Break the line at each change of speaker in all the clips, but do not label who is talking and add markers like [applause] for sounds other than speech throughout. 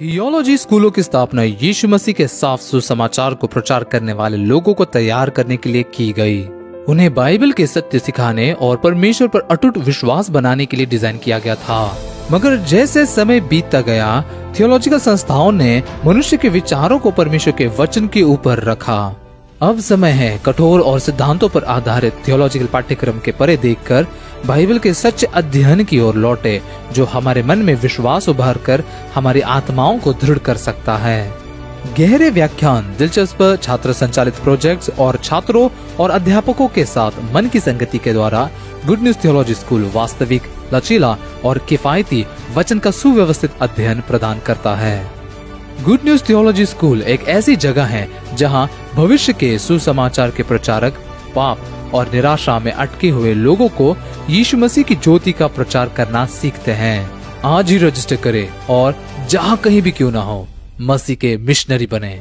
Theology स्कूलों की स्थापना यीशु मसीह के साफ सुसमाचार को प्रचार करने वाले लोगों को तैयार करने के लिए की गई उन्हें बाइबल के सत्य सिखाने और परमेश्वर पर अटूट विश्वास बनाने के लिए डिजाइन किया गया था मगर जैसे समय बीतता गया थियोलॉजिकल संस्थाओं ने मनुष्य के विचारों को परमेश्वर के वचन के ऊपर रखा अब समय है कठोर और सिद्धांतों पर आधारित थियोलॉजिकल पाठ्यक्रम के परे देखकर बाइबल के सच्चे अध्ययन की ओर लौटे जो हमारे मन में विश्वास उभार कर हमारी आत्माओं को दृढ़ कर सकता है गहरे व्याख्यान दिलचस्प छात्र संचालित प्रोजेक्ट्स और छात्रों और अध्यापकों के साथ मन की संगति के द्वारा गुड न्यूज थियोलॉजी स्कूल वास्तविक लचीला और किफायती वचन का सुव्यवस्थित अध्ययन प्रदान करता है गुड न्यूज थियोलॉजी स्कूल एक ऐसी जगह है जहां भविष्य के सुसमाचार के प्रचारक पाप और निराशा में अटके हुए लोगों को यीशु मसीह की ज्योति का प्रचार करना सीखते हैं आज ही रजिस्टर करें और जहां कहीं भी क्यों ना हो मसीह के मिशनरी बने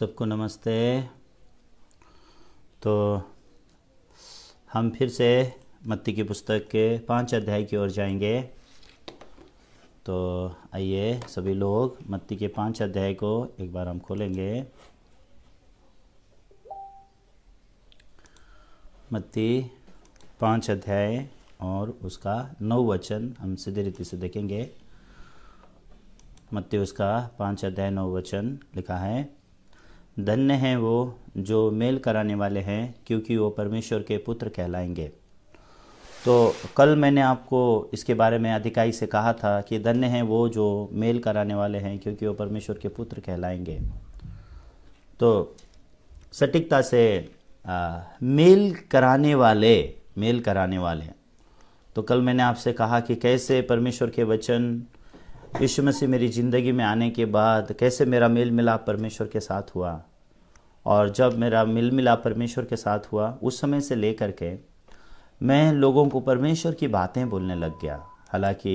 सबको नमस्ते तो हम फिर से मत्ती की पुस्तक के पांच अध्याय की ओर जाएंगे तो आइए सभी लोग मत्ती के पांच अध्याय को एक बार हम खोलेंगे मत्ती पांच अध्याय और उसका नौ वचन हम सीधे रीति से देखेंगे मत्ती उसका पांच अध्याय नौ वचन लिखा है धन्य हैं वो जो मेल कराने वाले हैं क्योंकि वो परमेश्वर के पुत्र कहलाएंगे तो कल मैंने आपको इसके बारे में अधिकारी से कहा था कि धन्य हैं वो जो मेल कराने वाले हैं क्योंकि वो परमेश्वर के पुत्र कहलाएंगे तो सटीकता से आ, मेल कराने वाले मेल कराने वाले तो कल मैंने आपसे कहा कि कैसे परमेश्वर के वचन यीशु मसीह मेरी ज़िंदगी में आने के बाद कैसे मेरा मेल मिलाप परमेश्वर के साथ हुआ और जब मेरा मिल मिला परमेश्वर के साथ हुआ उस समय से लेकर के मैं लोगों को परमेश्वर की बातें बोलने लग गया हालांकि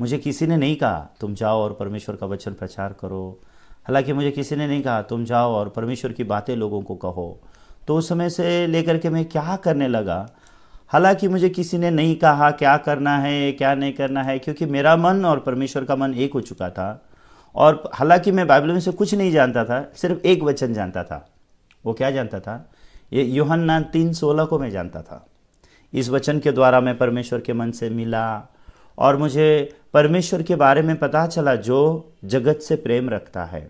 मुझे किसी ने नहीं कहा तुम जाओ और परमेश्वर का वचन प्रचार करो हालांकि मुझे किसी ने नहीं कहा तुम जाओ और परमेश्वर की बातें लोगों को कहो तो उस समय से लेकर के मैं क्या करने लगा हालांकि मुझे किसी ने नहीं कहा क्या करना है क्या नहीं करना है क्योंकि मेरा मन और परमेश्वर का मन एक हो चुका था और हालांकि मैं बाइबल में से कुछ नहीं जानता था सिर्फ एक वचन जानता था वो क्या जानता था ये योहन्ना तीन सोलह को मैं जानता था इस वचन के द्वारा मैं परमेश्वर के मन से मिला और मुझे परमेश्वर के बारे में पता चला जो जगत से प्रेम रखता है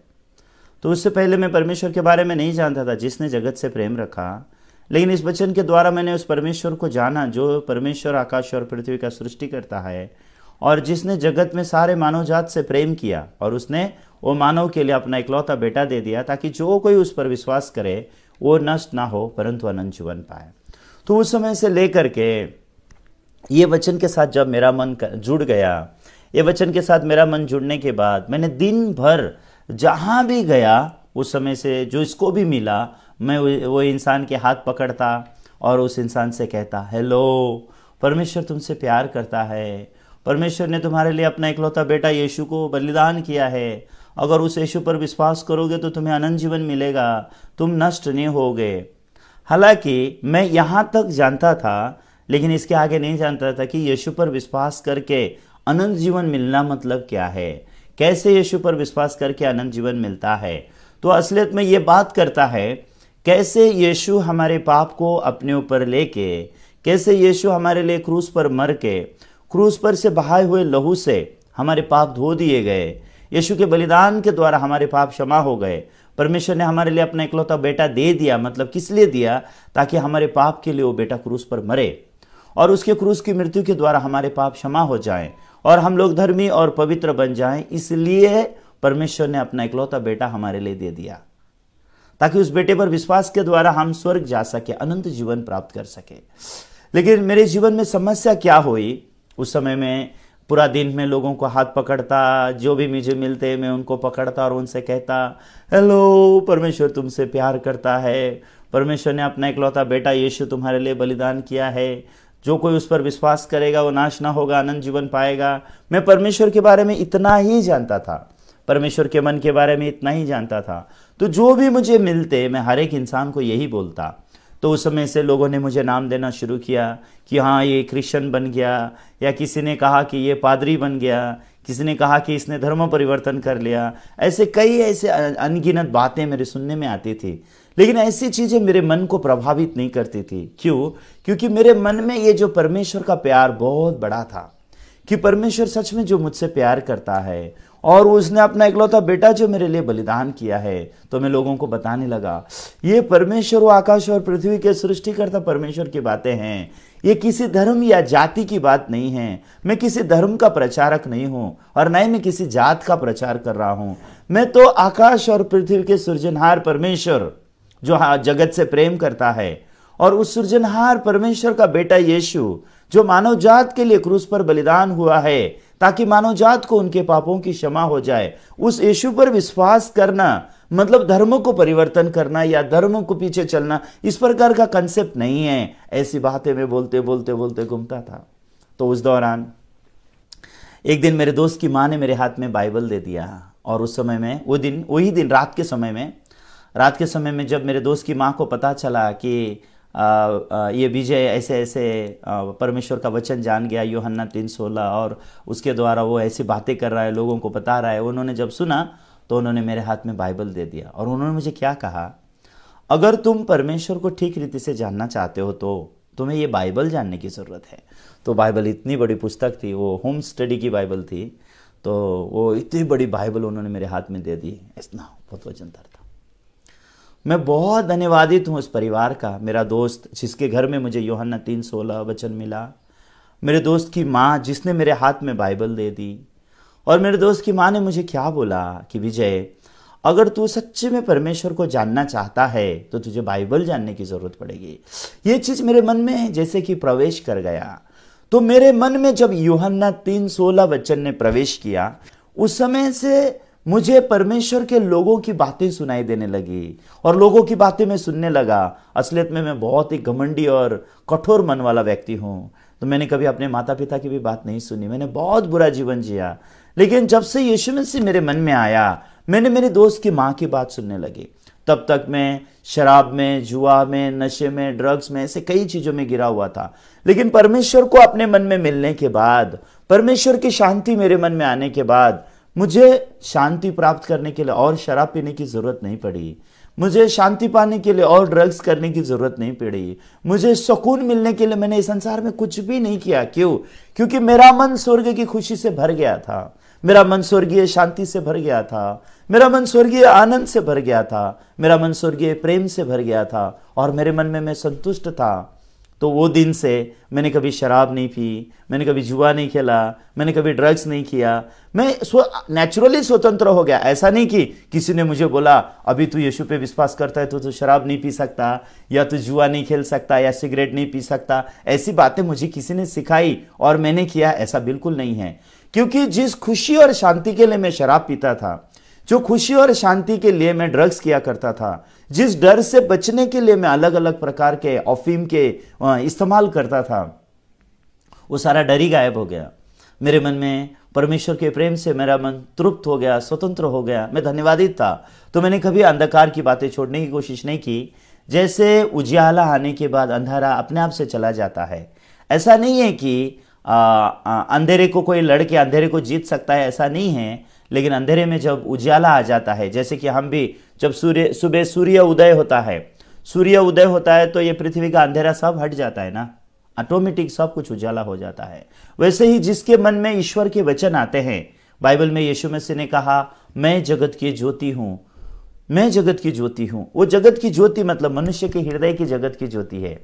तो उससे पहले मैं परमेश्वर के बारे में नहीं जानता था जिसने जगत से प्रेम रखा लेकिन इस वचन के द्वारा मैंने उस परमेश्वर को जाना जो परमेश्वर आकाश और पृथ्वी का सृष्टि करता है और जिसने जगत में सारे मानव जात से प्रेम किया और उसने वो मानव के लिए अपना इकलौता बेटा दे दिया ताकि जो कोई उस पर विश्वास करे वो नष्ट ना हो परंतु अनंत जीवन पाए तो उस समय से लेकर के ये वचन के साथ जब मेरा मन जुड़ गया ये वचन के साथ मेरा मन जुड़ने के बाद मैंने दिन भर जहाँ भी गया उस समय से जो इसको भी मिला मैं वो इंसान के हाथ पकड़ता और उस इंसान से कहता हेलो परमेश्वर तुमसे प्यार करता है परमेश्वर ने तुम्हारे लिए अपना इकलौता बेटा यीशु को बलिदान किया है अगर उस यशु पर विश्वास करोगे तो तुम्हें अनंत जीवन मिलेगा तुम नष्ट नहीं होगे हालांकि मैं यहाँ तक जानता था लेकिन इसके आगे नहीं जानता था कि यीशु पर विश्वास करके अनंत जीवन मिलना मतलब क्या है कैसे यीशु पर विश्वास करके अनंत जीवन मिलता है तो असलियत में ये बात करता है कैसे यीशु हमारे पाप को अपने ऊपर लेके कैसे यीशु हमारे लिए क्रूस पर मर के क्रूस पर से बहाए हुए लहू से हमारे पाप धो दिए गए यीशु के बलिदान के द्वारा हमारे पाप क्षमा हो गए परमेश्वर ने हमारे लिए अपना इकलौता बेटा दे दिया मतलब किस लिए दिया ताकि हमारे पाप के लिए वो बेटा क्रूस पर मरे और उसके क्रूस की मृत्यु के द्वारा हमारे पाप क्षमा हो जाए और हम लोग धर्मी और पवित्र बन जाए इसलिए परमेश्वर ने अपना इकलौता बेटा हमारे लिए दे दिया ताकि उस बेटे पर विश्वास के द्वारा हम स्वर्ग जा सके अनंत जीवन प्राप्त कर सके लेकिन मेरे जीवन में समस्या क्या हुई उस समय में पूरा दिन में लोगों को हाथ पकड़ता जो भी मुझे मिलते मैं उनको पकड़ता और उनसे कहता हेलो परमेश्वर तुमसे प्यार करता है परमेश्वर ने अपना इकलौता बेटा यीशु तुम्हारे लिए बलिदान किया है जो कोई उस पर विश्वास करेगा वो नाश ना होगा आनंद जीवन पाएगा मैं परमेश्वर के बारे में इतना ही जानता था परमेश्वर के मन के बारे में इतना ही जानता था तो जो भी मुझे मिलते मैं हर एक इंसान को यही बोलता तो उस समय से लोगों ने मुझे नाम देना शुरू किया कि हाँ ये क्रिश्चियन बन गया या किसी ने कहा कि ये पादरी बन गया किसी ने कहा कि इसने धर्म परिवर्तन कर लिया ऐसे कई ऐसे अनगिनत बातें मेरे सुनने में आती थी लेकिन ऐसी चीज़ें मेरे मन को प्रभावित नहीं करती थी क्यों क्योंकि मेरे मन में ये जो परमेश्वर का प्यार बहुत बड़ा था कि परमेश्वर सच में जो मुझसे प्यार करता है और उसने अपना इकलौता बेटा जो मेरे लिए बलिदान किया है तो मैं लोगों को बताने लगा ये परमेश्वर आकाश और पृथ्वी के सृष्टिकर्ता परमेश्वर की बातें हैं ये किसी धर्म या जाति की बात नहीं है मैं किसी धर्म का प्रचारक नहीं हूं और न ही मैं किसी जात का प्रचार कर रहा हूं मैं तो आकाश और पृथ्वी के सृजनहार परमेश्वर जो हाँ, जगत से प्रेम करता है और उस सृजनहार परमेश्वर का बेटा यीशु जो मानव जात के लिए क्रूस पर बलिदान हुआ है ताकि जात को उनके पापों की क्षमा हो जाए उस यशु पर विश्वास करना मतलब धर्म को परिवर्तन करना या धर्म को पीछे चलना इस प्रकार का कंसेप्ट नहीं है ऐसी बातें मैं बोलते बोलते बोलते घूमता था तो उस दौरान एक दिन मेरे दोस्त की माँ ने मेरे हाथ में बाइबल दे दिया और उस समय में वो दिन वही दिन रात के समय में रात के समय में जब मेरे दोस्त की माँ को पता चला कि ये विजय ऐसे ऐसे परमेश्वर का वचन जान गया योहन्ना तीन सोलह और उसके द्वारा वो ऐसी बातें कर रहा है लोगों को बता रहा है उन्होंने जब सुना तो उन्होंने मेरे हाथ में बाइबल दे दिया और उन्होंने मुझे क्या कहा अगर तुम परमेश्वर को ठीक रीति से जानना चाहते हो तो तुम्हें ये बाइबल जानने की ज़रूरत है तो बाइबल इतनी बड़ी पुस्तक थी वो होम स्टडी की बाइबल थी तो वो इतनी बड़ी बाइबल उन्होंने मेरे हाथ में दे दी इतना बहुत वचनदार मैं बहुत धन्यवादित हूँ उस परिवार का मेरा दोस्त जिसके घर में मुझे योहन्ना तीन सोलह वचन मिला मेरे दोस्त की माँ जिसने मेरे हाथ में बाइबल दे दी और मेरे दोस्त की माँ ने मुझे क्या बोला कि विजय अगर तू सच्चे में परमेश्वर को जानना चाहता है तो तुझे बाइबल जानने की ज़रूरत पड़ेगी ये चीज़ मेरे मन में जैसे कि प्रवेश कर गया तो मेरे मन में जब योहन्ना तीन सोलह वचन ने प्रवेश किया उस समय से मुझे परमेश्वर के लोगों की बातें सुनाई देने लगी और लोगों की बातें मैं सुनने लगा असलियत में मैं बहुत ही घमंडी और कठोर मन वाला व्यक्ति हूँ तो मैंने कभी अपने माता पिता की भी बात नहीं सुनी मैंने बहुत बुरा जीवन जिया लेकिन जब से यीशु मसीह मेरे मन में आया मैंने मेरे दोस्त की माँ की बात सुनने लगी तब तक मैं शराब में जुआ में नशे में ड्रग्स में ऐसे कई चीज़ों में गिरा हुआ था लेकिन परमेश्वर को अपने मन में मिलने के बाद परमेश्वर की शांति मेरे मन में आने के बाद मुझे शांति प्राप्त करने के लिए और शराब पीने की ज़रूरत नहीं पड़ी मुझे शांति पाने के लिए और ड्रग्स करने की ज़रूरत नहीं पड़ी मुझे सुकून मिलने के लिए मैंने इस संसार में कुछ भी नहीं किया क्यों क्योंकि मेरा मन स्वर्ग की खुशी से भर गया था मेरा मन स्वर्गीय शांति से भर गया था मेरा मन स्वर्गीय आनंद से भर गया था मेरा मन स्वर्गीय प्रेम से भर गया था और मेरे मन में मैं संतुष्ट था तो वो दिन से मैंने कभी शराब नहीं पी मैंने कभी जुआ नहीं खेला मैंने कभी ड्रग्स नहीं किया मैं स्व नेचुरली स्वतंत्र हो गया ऐसा नहीं कि किसी ने मुझे बोला अभी तू यीशु पे विश्वास करता है तो तू शराब नहीं पी सकता या तू जुआ नहीं खेल सकता या सिगरेट नहीं पी सकता ऐसी बातें मुझे किसी ने सिखाई और मैंने किया ऐसा बिल्कुल नहीं है क्योंकि जिस खुशी और शांति के लिए मैं शराब पीता था जो खुशी और शांति के लिए मैं ड्रग्स किया करता था जिस डर से बचने के लिए मैं अलग अलग प्रकार के अफीम के इस्तेमाल करता था वो सारा डर ही गायब हो गया मेरे मन में परमेश्वर के प्रेम से मेरा मन तृप्त हो गया स्वतंत्र हो गया मैं धन्यवादित था तो मैंने कभी अंधकार की बातें छोड़ने की कोशिश नहीं की जैसे उजियाला आने के बाद अंधेरा अपने आप से चला जाता है ऐसा नहीं है कि आ, आ, अंधेरे को कोई लड़के अंधेरे को जीत सकता है ऐसा नहीं है लेकिन अंधेरे में जब उजियाला आ जाता है जैसे कि हम भी जब सूर्य सुबह सूर्य उदय होता है सूर्य उदय होता है तो ये पृथ्वी का अंधेरा सब हट जाता है ना ऑटोमेटिक सब कुछ उजाला हो जाता है वैसे ही जिसके मन में ईश्वर के वचन आते हैं बाइबल में यीशु मसीह ने कहा मैं जगत की ज्योति हूं मैं जगत की ज्योति हूं वो जगत की ज्योति मतलब मनुष्य के हृदय की जगत की ज्योति है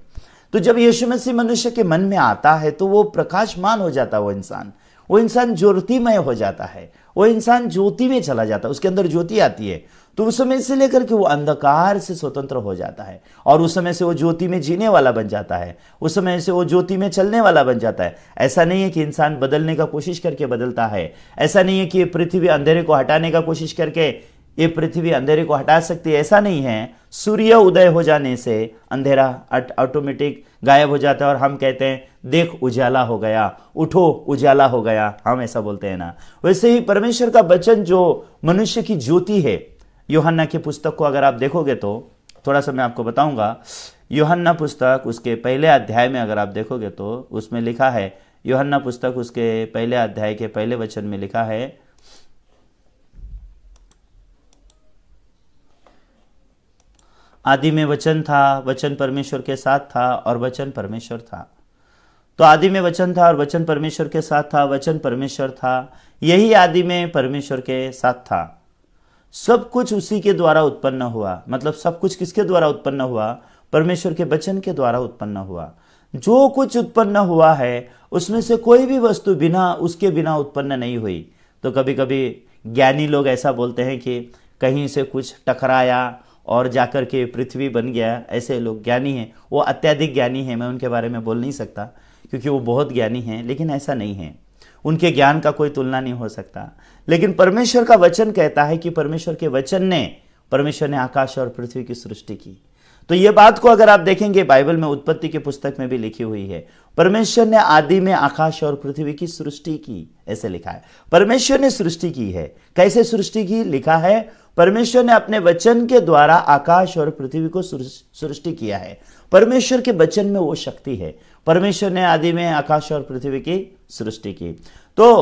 तो जब यीशु मसीह मनुष्य के मन में आता है तो वो प्रकाशमान हो जाता है वो इंसान वो इंसान ज्योतिमय हो जाता है वो इंसान ज्योति में चला जाता है उसके अंदर ज्योति आती है तो उस समय से लेकर के वो अंधकार से स्वतंत्र हो जाता है और उस समय से वो ज्योति में जीने वाला बन जाता है उस समय से वो ज्योति में चलने वाला बन जाता है ऐसा नहीं है कि इंसान बदलने का कोशिश करके बदलता है ऐसा नहीं है कि ये पृथ्वी अंधेरे को हटाने का कोशिश करके ये पृथ्वी अंधेरे को हटा सकती है ऐसा नहीं है सूर्य उदय हो जाने से अंधेरा ऑटोमेटिक गायब हो जाता है और हम कहते हैं देख उजाला हो गया उठो उजाला हो गया हम ऐसा बोलते हैं ना वैसे ही परमेश्वर का वचन जो मनुष्य की ज्योति है योहन्ना के पुस्तक को अगर आप देखोगे तो थोड़ा सा मैं आपको बताऊंगा योहन्ना पुस्तक उसके पहले अध्याय में अगर आप देखोगे तो उसमें लिखा है योहन्ना पुस्तक उसके पहले अध्याय के पहले वचन में लिखा है आदि में वचन था वचन परमेश्वर के साथ था और वचन परमेश्वर था तो आदि में वचन था और वचन परमेश्वर के साथ था वचन परमेश्वर था यही आदि में परमेश्वर के साथ था सब कुछ उसी के द्वारा उत्पन्न हुआ मतलब सब कुछ किसके द्वारा उत्पन्न हुआ परमेश्वर के वचन के द्वारा उत्पन्न हुआ जो कुछ उत्पन्न हुआ है उसमें से कोई भी वस्तु बिना उसके बिना उत्पन्न नहीं हुई तो कभी कभी ज्ञानी लोग ऐसा बोलते हैं कि कहीं से कुछ टकराया और जाकर के पृथ्वी बन गया ऐसे लोग ज्ञानी हैं वो अत्यधिक ज्ञानी हैं मैं उनके बारे में बोल नहीं सकता क्योंकि वो बहुत ज्ञानी हैं लेकिन ऐसा नहीं है उनके ज्ञान का कोई तुलना नहीं हो सकता लेकिन परमेश्वर का वचन कहता है कि परमेश्वर के वचन ने परमेश्वर ने आकाश और पृथ्वी की सृष्टि की तो ये बात को अगर आप देखेंगे बाइबल में उत्पत्ति के पुस्तक में भी लिखी हुई है परमेश्वर ने आदि में आकाश और पृथ्वी की सृष्टि की ऐसे लिखा है परमेश्वर ने सृष्टि की है कैसे सृष्टि की लिखा है परमेश्वर ने अपने वचन के द्वारा आकाश और पृथ्वी को सृष्टि किया है परमेश्वर के वचन में वो शक्ति है परमेश्वर ने आदि में आकाश और पृथ्वी की सृष्टि की तो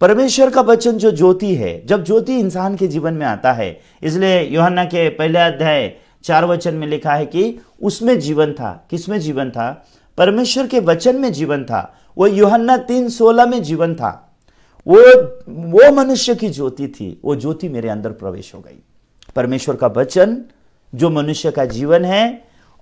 परमेश्वर का वचन जो ज्योति है जब ज्योति इंसान के जीवन में आता है इसलिए योहन्ना के पहले अध्याय चार वचन में लिखा है कि उसमें जीवन था किसमें जीवन था परमेश्वर के वचन में जीवन था वो योहन्ना तीन सोलह में जीवन था वो वो मनुष्य की ज्योति थी वो ज्योति मेरे अंदर प्रवेश हो गई परमेश्वर का वचन जो मनुष्य का जीवन है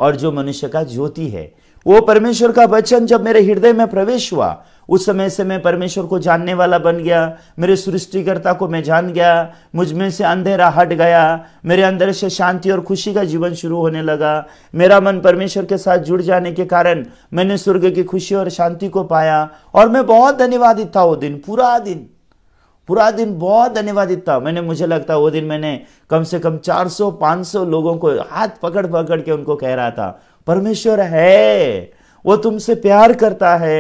और जो मनुष्य का ज्योति है वो परमेश्वर का वचन जब मेरे हृदय में प्रवेश हुआ उस समय से मैं परमेश्वर को जानने वाला बन गया मेरे सृष्टिकर्ता को मैं जान गया मुझ में से अंधेरा हट गया मेरे अंदर से शांति और खुशी का जीवन शुरू होने लगा मेरा मन परमेश्वर के साथ जुड़ जाने के कारण मैंने स्वर्ग की खुशी और शांति को पाया और मैं बहुत धन्यवादित था वो दिन पूरा दिन पूरा दिन बहुत धन्यवादित था मैंने मुझे लगता वो दिन मैंने कम से कम 400 500 लोगों को हाथ पकड़ पकड़ के उनको कह रहा था परमेश्वर है वो तुमसे प्यार करता है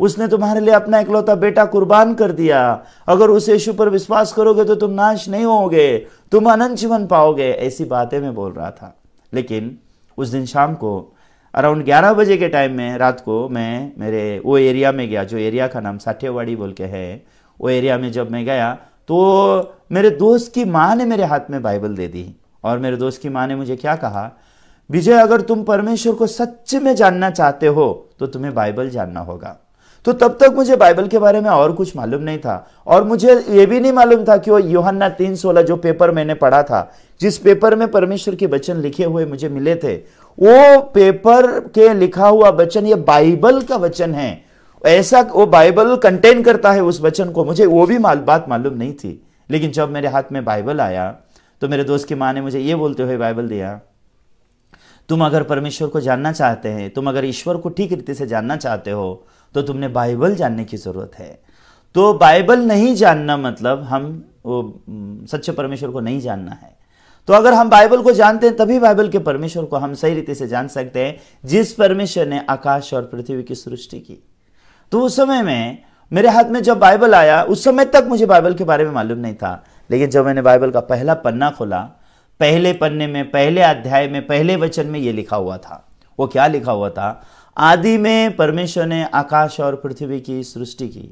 उसने तुम्हारे लिए अपना इकलौता बेटा कुर्बान कर दिया अगर उस यीशु पर विश्वास करोगे तो तुम नाश नहीं होगे तुम अनंत जीवन पाओगे ऐसी बातें मैं बोल रहा था लेकिन उस दिन शाम को अराउंड ग्यारह बजे के टाइम में रात को मैं मेरे वो एरिया में गया जो एरिया का नाम साठेवाड़ी बोल के है वो एरिया में जब मैं गया तो मेरे दोस्त की माँ ने मेरे हाथ में बाइबल दे दी और मेरे दोस्त की माँ ने मुझे क्या कहा विजय अगर तुम परमेश्वर को सच में जानना चाहते हो तो तुम्हें बाइबल जानना होगा तो तब तक मुझे बाइबल के बारे में और कुछ मालूम नहीं था और मुझे ये भी नहीं मालूम था कि वो योहन्ना तीन सोलह जो पेपर मैंने पढ़ा था जिस पेपर में परमेश्वर के वचन लिखे हुए मुझे मिले थे वो पेपर के लिखा हुआ वचन ये बाइबल का वचन है ऐसा वो बाइबल कंटेन करता है उस वचन को मुझे वो भी माल, बात मालूम नहीं थी लेकिन जब मेरे हाथ में बाइबल आया तो मेरे दोस्त की माँ ने मुझे ये बोलते हुए बाइबल दिया तुम अगर परमेश्वर को जानना चाहते हैं तुम अगर ईश्वर को ठीक रीति से जानना चाहते हो तो तुमने बाइबल जानने की ज़रूरत है तो बाइबल नहीं जानना मतलब हम वो सच्चे परमेश्वर को नहीं जानना है तो अगर हम बाइबल को जानते हैं तभी बाइबल के परमेश्वर को हम सही रीति से जान सकते हैं जिस परमेश्वर ने आकाश और पृथ्वी की सृष्टि की तो उस समय में मेरे हाथ में जब बाइबल आया उस समय तक मुझे बाइबल के बारे में मालूम नहीं था लेकिन जब मैंने बाइबल का पहला पन्ना खोला पहले पन्ने में पहले अध्याय में पहले वचन में यह लिखा हुआ था वो क्या लिखा हुआ था आदि में परमेश्वर ने आकाश और पृथ्वी की सृष्टि की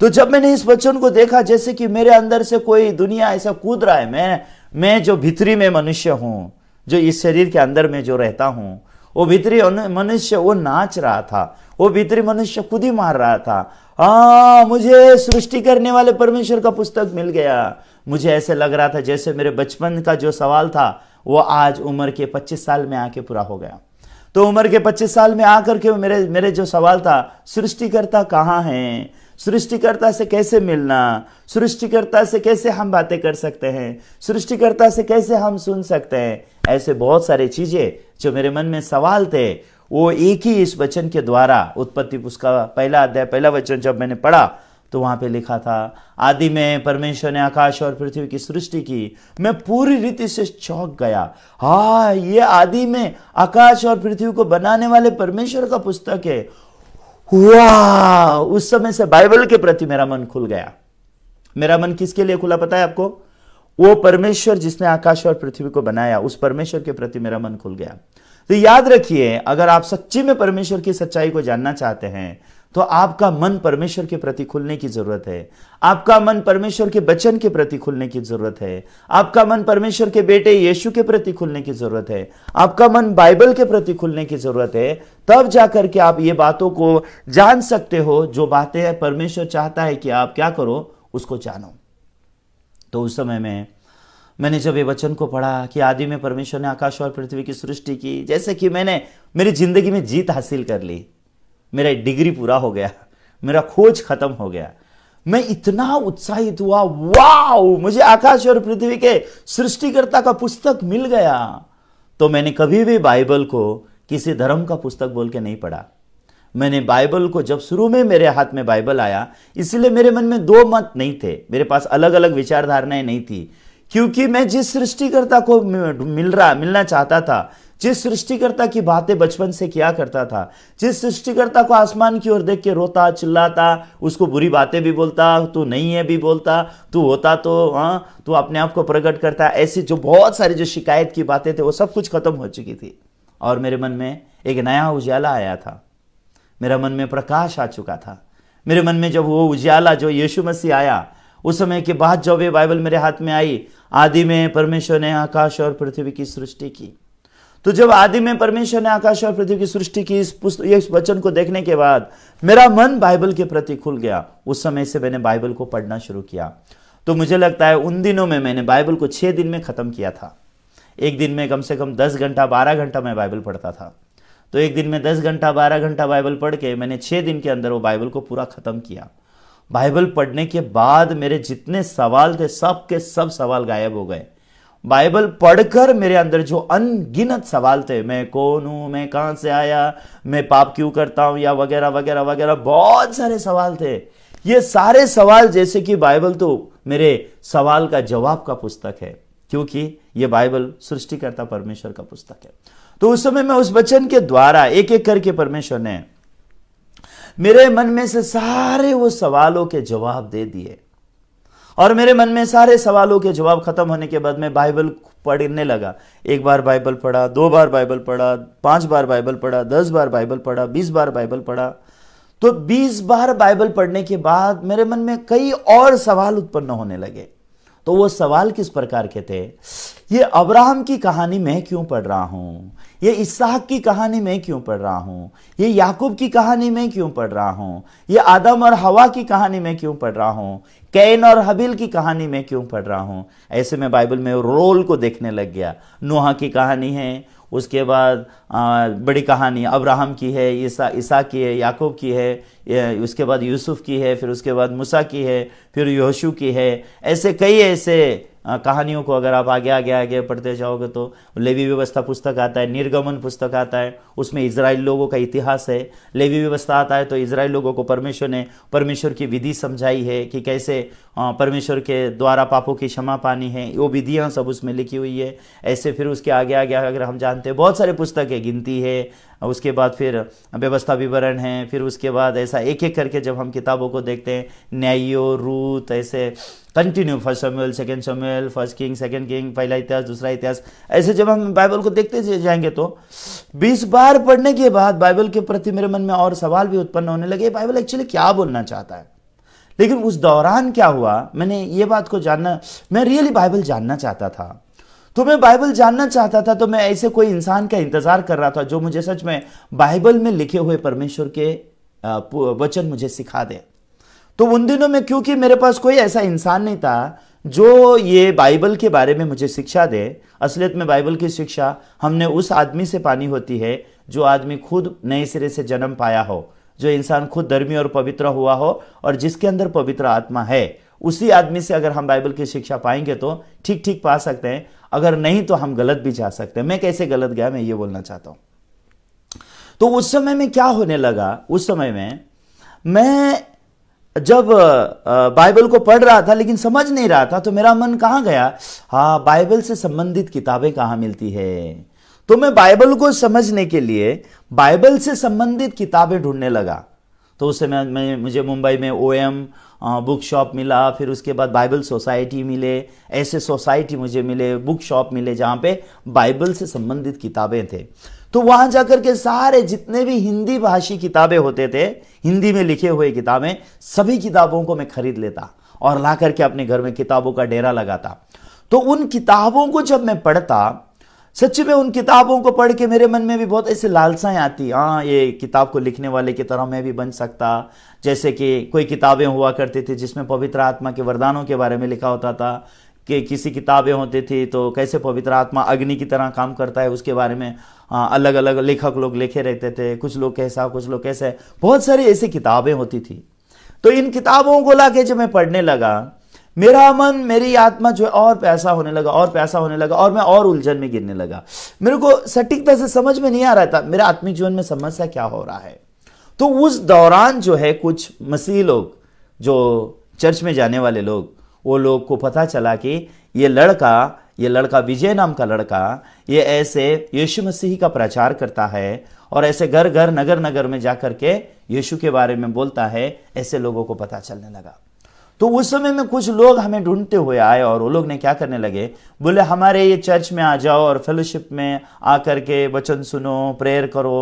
तो जब मैंने इस वचन को देखा जैसे कि मेरे अंदर से कोई दुनिया ऐसा कूद रहा है मैं मैं जो भीतरी में मनुष्य हूं जो इस शरीर के अंदर में जो रहता हूं वो भित्री मनुष्य वो नाच रहा था वो भित्री मनुष्य खुद ही मार रहा था आ, हाँ, मुझे सृष्टि करने वाले परमेश्वर का पुस्तक मिल गया मुझे ऐसे लग रहा था जैसे मेरे बचपन का जो सवाल था वो आज उम्र के 25 साल में आके पूरा हो गया तो उम्र के 25 साल में आकर के मेरे मेरे जो सवाल था सृष्टिकर्ता कहाँ हैं सृष्टिकर्ता से कैसे मिलना सृष्टिकर्ता से कैसे हम बातें कर सकते हैं सृष्टिकर्ता से कैसे हम सुन सकते हैं ऐसे बहुत सारे चीज़ें जो मेरे मन में सवाल थे वो एक ही इस वचन के द्वारा उत्पत्ति पुस्तक पहला अध्याय पहला वचन जब मैंने पढ़ा तो वहां पे लिखा था आदि में परमेश्वर ने आकाश और पृथ्वी की सृष्टि की मैं पूरी रीति से चौंक गया हा ये आदि में आकाश और पृथ्वी को बनाने वाले परमेश्वर का पुस्तक है हुआ उस समय से बाइबल के प्रति मेरा मन खुल गया मेरा मन किसके लिए खुला पता है आपको वो परमेश्वर जिसने आकाश और पृथ्वी को बनाया उस परमेश्वर के प्रति मेरा मन खुल गया तो याद रखिए अगर आप सच्ची में परमेश्वर की सच्चाई को जानना चाहते हैं तो आपका मन परमेश्वर के प्रति खुलने की जरूरत है आपका मन परमेश्वर के बचन के प्रति खुलने की जरूरत है आपका मन परमेश्वर के बेटे यीशु के प्रति खुलने की जरूरत है आपका मन बाइबल के प्रति खुलने की जरूरत है तब जाकर के आप ये बातों को जान सकते हो जो बातें परमेश्वर चाहता है कि आप क्या करो उसको जानो तो उस समय में मैंने जब ये वचन को पढ़ा कि आदि में परमेश्वर ने आकाश और पृथ्वी की सृष्टि की जैसे कि मैंने मेरी जिंदगी में जीत हासिल कर ली मेरा डिग्री पूरा हो गया मेरा खोज खत्म हो गया मैं इतना उत्साहित हुआ वाओ मुझे आकाश और पृथ्वी के सृष्टिकर्ता का पुस्तक मिल गया तो मैंने कभी भी बाइबल को किसी धर्म का पुस्तक बोल के नहीं पढ़ा मैंने बाइबल को जब शुरू में मेरे हाथ में बाइबल आया इसलिए मेरे मन में दो मत नहीं थे मेरे पास अलग अलग विचारधारणाएं नहीं थी क्योंकि मैं जिस सृष्टिकर्ता को मिल रहा मिलना चाहता था जिस सृष्टिकर्ता की बातें बचपन से किया करता था जिस सृष्टिकर्ता को आसमान की ओर देख के रोता चिल्लाता उसको बुरी बातें भी बोलता तू नहीं है भी बोलता तू होता तो हाँ तू अपने आप को प्रकट करता ऐसी जो बहुत सारी जो शिकायत की बातें थे वो सब कुछ खत्म हो चुकी थी और मेरे मन में एक नया उजाला आया था मेरा मन में प्रकाश आ चुका था मेरे मन में जब वो उजाला जो यीशु मसीह आया उस समय के बाद जब ये बाइबल मेरे हाथ में आई आदि में परमेश्वर ने आकाश और पृथ्वी की सृष्टि की तो जब आदि में परमेश्वर ने आकाश और पृथ्वी की सृष्टि की इस पुस्तक इस वचन को देखने के बाद मेरा मन बाइबल के प्रति खुल गया उस समय से मैंने बाइबल को पढ़ना शुरू किया तो मुझे लगता है उन दिनों में मैंने बाइबल को छः दिन में ख़त्म किया था एक दिन में कम से कम दस घंटा बारह घंटा मैं बाइबल पढ़ता था तो एक दिन में दस घंटा बारह घंटा बाइबल पढ़ के मैंने छः दिन के अंदर वो बाइबल को पूरा ख़त्म किया बाइबल पढ़ने के बाद मेरे जितने सवाल थे सब के सब सवाल गायब हो गए बाइबल पढ़कर मेरे अंदर जो अनगिनत सवाल थे मैं कौन हूं मैं कहां से आया मैं पाप क्यों करता हूं या वगैरह वगैरह वगैरह बहुत सारे सवाल थे ये सारे सवाल जैसे कि बाइबल तो मेरे सवाल का जवाब का पुस्तक है क्योंकि ये बाइबल सृष्टिकर्ता परमेश्वर का पुस्तक है तो उस समय में उस वचन के द्वारा एक एक करके परमेश्वर ने मेरे मन में से सारे वो सवालों के जवाब दे दिए और मेरे मन में सारे सवालों के जवाब खत्म होने के बाद मैं बाइबल पढ़ने लगा एक बार बाइबल पढ़ा दो बार बाइबल पढ़ा पांच बार बाइबल पढ़ा दस बार बाइबल पढ़ा बीस बार बाइबल पढ़ा तो बीस बार बाइबल पढ़ने के बाद मेरे मन में कई और सवाल उत्पन्न होने लगे तो वो सवाल किस प्रकार के थे ये अब्राहम की कहानी मैं क्यों पढ़ रहा हूं ये इसहाक की कहानी मैं क्यों पढ़ रहा हूँ ये याकूब की कहानी मैं क्यों पढ़ रहा हूँ ये आदम और हवा की कहानी मैं क्यों पढ़ रहा हूँ कैन और हबील की कहानी मैं क्यों पढ़ रहा हूँ ऐसे में बाइबल में रोल को देखने लग गया नोहा की कहानी है उसके बाद आ, बड़ी कहानी अब्राहम की है ईसा ईसा की है याकूब की है उसके बाद यूसुफ की है फिर उसके बाद मूसा की है फिर योशु की है ऐसे कई ऐसे कहानियों को अगर आप आगे आगे आगे पढ़ते जाओगे तो लेवी व्यवस्था पुस्तक आता है निर्गमन पुस्तक आता है उसमें इसराइल लोगों का इतिहास है लेवी व्यवस्था आता है तो इसराइल लोगों को परमेश्वर ने परमेश्वर की विधि समझाई है कि कैसे परमेश्वर के द्वारा पापों की क्षमा पानी है वो विधियाँ सब उसमें लिखी हुई है ऐसे फिर उसके आगे आगे अगर हम जानते हैं बहुत सारे पुस्तक है गिनती है उसके बाद फिर व्यवस्था विवरण है फिर उसके बाद ऐसा एक एक करके जब हम किताबों को देखते हैं न्यायो रूत ऐसे continue first Samuel second Samuel first king second king पहला इतिहास दूसरा इतिहास ऐसे जब हम बाइबल को देखते जाएंगे तो बीस बार पढ़ने के बाद बाइबल के प्रति मेरे मन में और सवाल भी उत्पन्न होने लगे बाइबल एक्चुअली क्या बोलना चाहता है लेकिन उस दौरान क्या हुआ मैंने ये बात को जानना मैं रियली बाइबल जानना चाहता था तो मैं बाइबल जानना चाहता था तो मैं ऐसे कोई इंसान का इंतजार कर रहा था जो मुझे सच में बाइबल में लिखे हुए परमेश्वर के वचन मुझे सिखा दे तो उन दिनों में क्योंकि मेरे पास कोई ऐसा इंसान नहीं था जो ये बाइबल के बारे में मुझे शिक्षा दे असलियत में बाइबल की शिक्षा हमने उस आदमी से पानी होती है जो आदमी खुद नए सिरे से जन्म पाया हो जो इंसान खुद धर्मी और पवित्र हुआ हो और जिसके अंदर पवित्र आत्मा है उसी आदमी से अगर हम बाइबल की शिक्षा पाएंगे तो ठीक ठीक पा सकते हैं अगर नहीं तो हम गलत भी जा सकते हैं मैं कैसे गलत गया मैं ये बोलना चाहता हूं तो उस समय में क्या होने लगा उस समय में मैं जब बाइबल को पढ़ रहा था लेकिन समझ नहीं रहा था तो मेरा मन कहां गया हाँ बाइबल से संबंधित किताबें कहां मिलती है तो मैं बाइबल को समझने के लिए बाइबल से संबंधित किताबें ढूंढने लगा तो उस समय मुझे मुंबई में ओ एम बुक शॉप मिला फिर उसके बाद बाइबल सोसाइटी मिले ऐसे सोसाइटी मुझे मिले बुक शॉप मिले जहाँ पे बाइबल से संबंधित किताबें थे तो वहाँ जाकर के सारे जितने भी हिंदी भाषी किताबें होते थे हिंदी में लिखे हुए किताबें सभी किताबों को मैं खरीद लेता और ला करके अपने घर में किताबों का डेरा लगाता तो उन किताबों को जब मैं पढ़ता सच में उन किताबों को पढ़ के मेरे मन में भी बहुत ऐसे लालसाएं आती हाँ ये किताब को लिखने वाले की तरह मैं भी बन सकता जैसे कि कोई किताबें हुआ करती थी जिसमें पवित्र आत्मा के वरदानों के बारे में लिखा होता था कि किसी किताबें होती थी तो कैसे पवित्र आत्मा अग्नि की तरह काम करता है उसके बारे में हाँ, अलग अलग लेखक लोग लिखे रहते थे कुछ लोग कैसा कुछ लोग कैसे बहुत सारी ऐसी किताबें होती थी तो इन किताबों को लाके जब मैं पढ़ने लगा मेरा मन मेरी आत्मा जो है और पैसा होने लगा और पैसा होने लगा और मैं और उलझन में गिरने लगा मेरे को सटीकता से समझ में नहीं आ रहा था मेरा आत्मिक जीवन में समस्या क्या हो रहा है तो उस दौरान जो है कुछ मसीह लोग जो चर्च में जाने वाले लोग वो लोग को पता चला कि ये लड़का ये लड़का विजय नाम का लड़का ये ऐसे यीशु मसीह का प्रचार करता है और ऐसे घर घर नगर नगर में जा के यीशु के बारे में बोलता है ऐसे लोगों को पता चलने लगा तो उस समय में कुछ लोग हमें ढूंढते हुए आए और वो लोग ने क्या करने लगे बोले हमारे ये चर्च में आ जाओ और फेलोशिप में आकर के वचन सुनो प्रेयर करो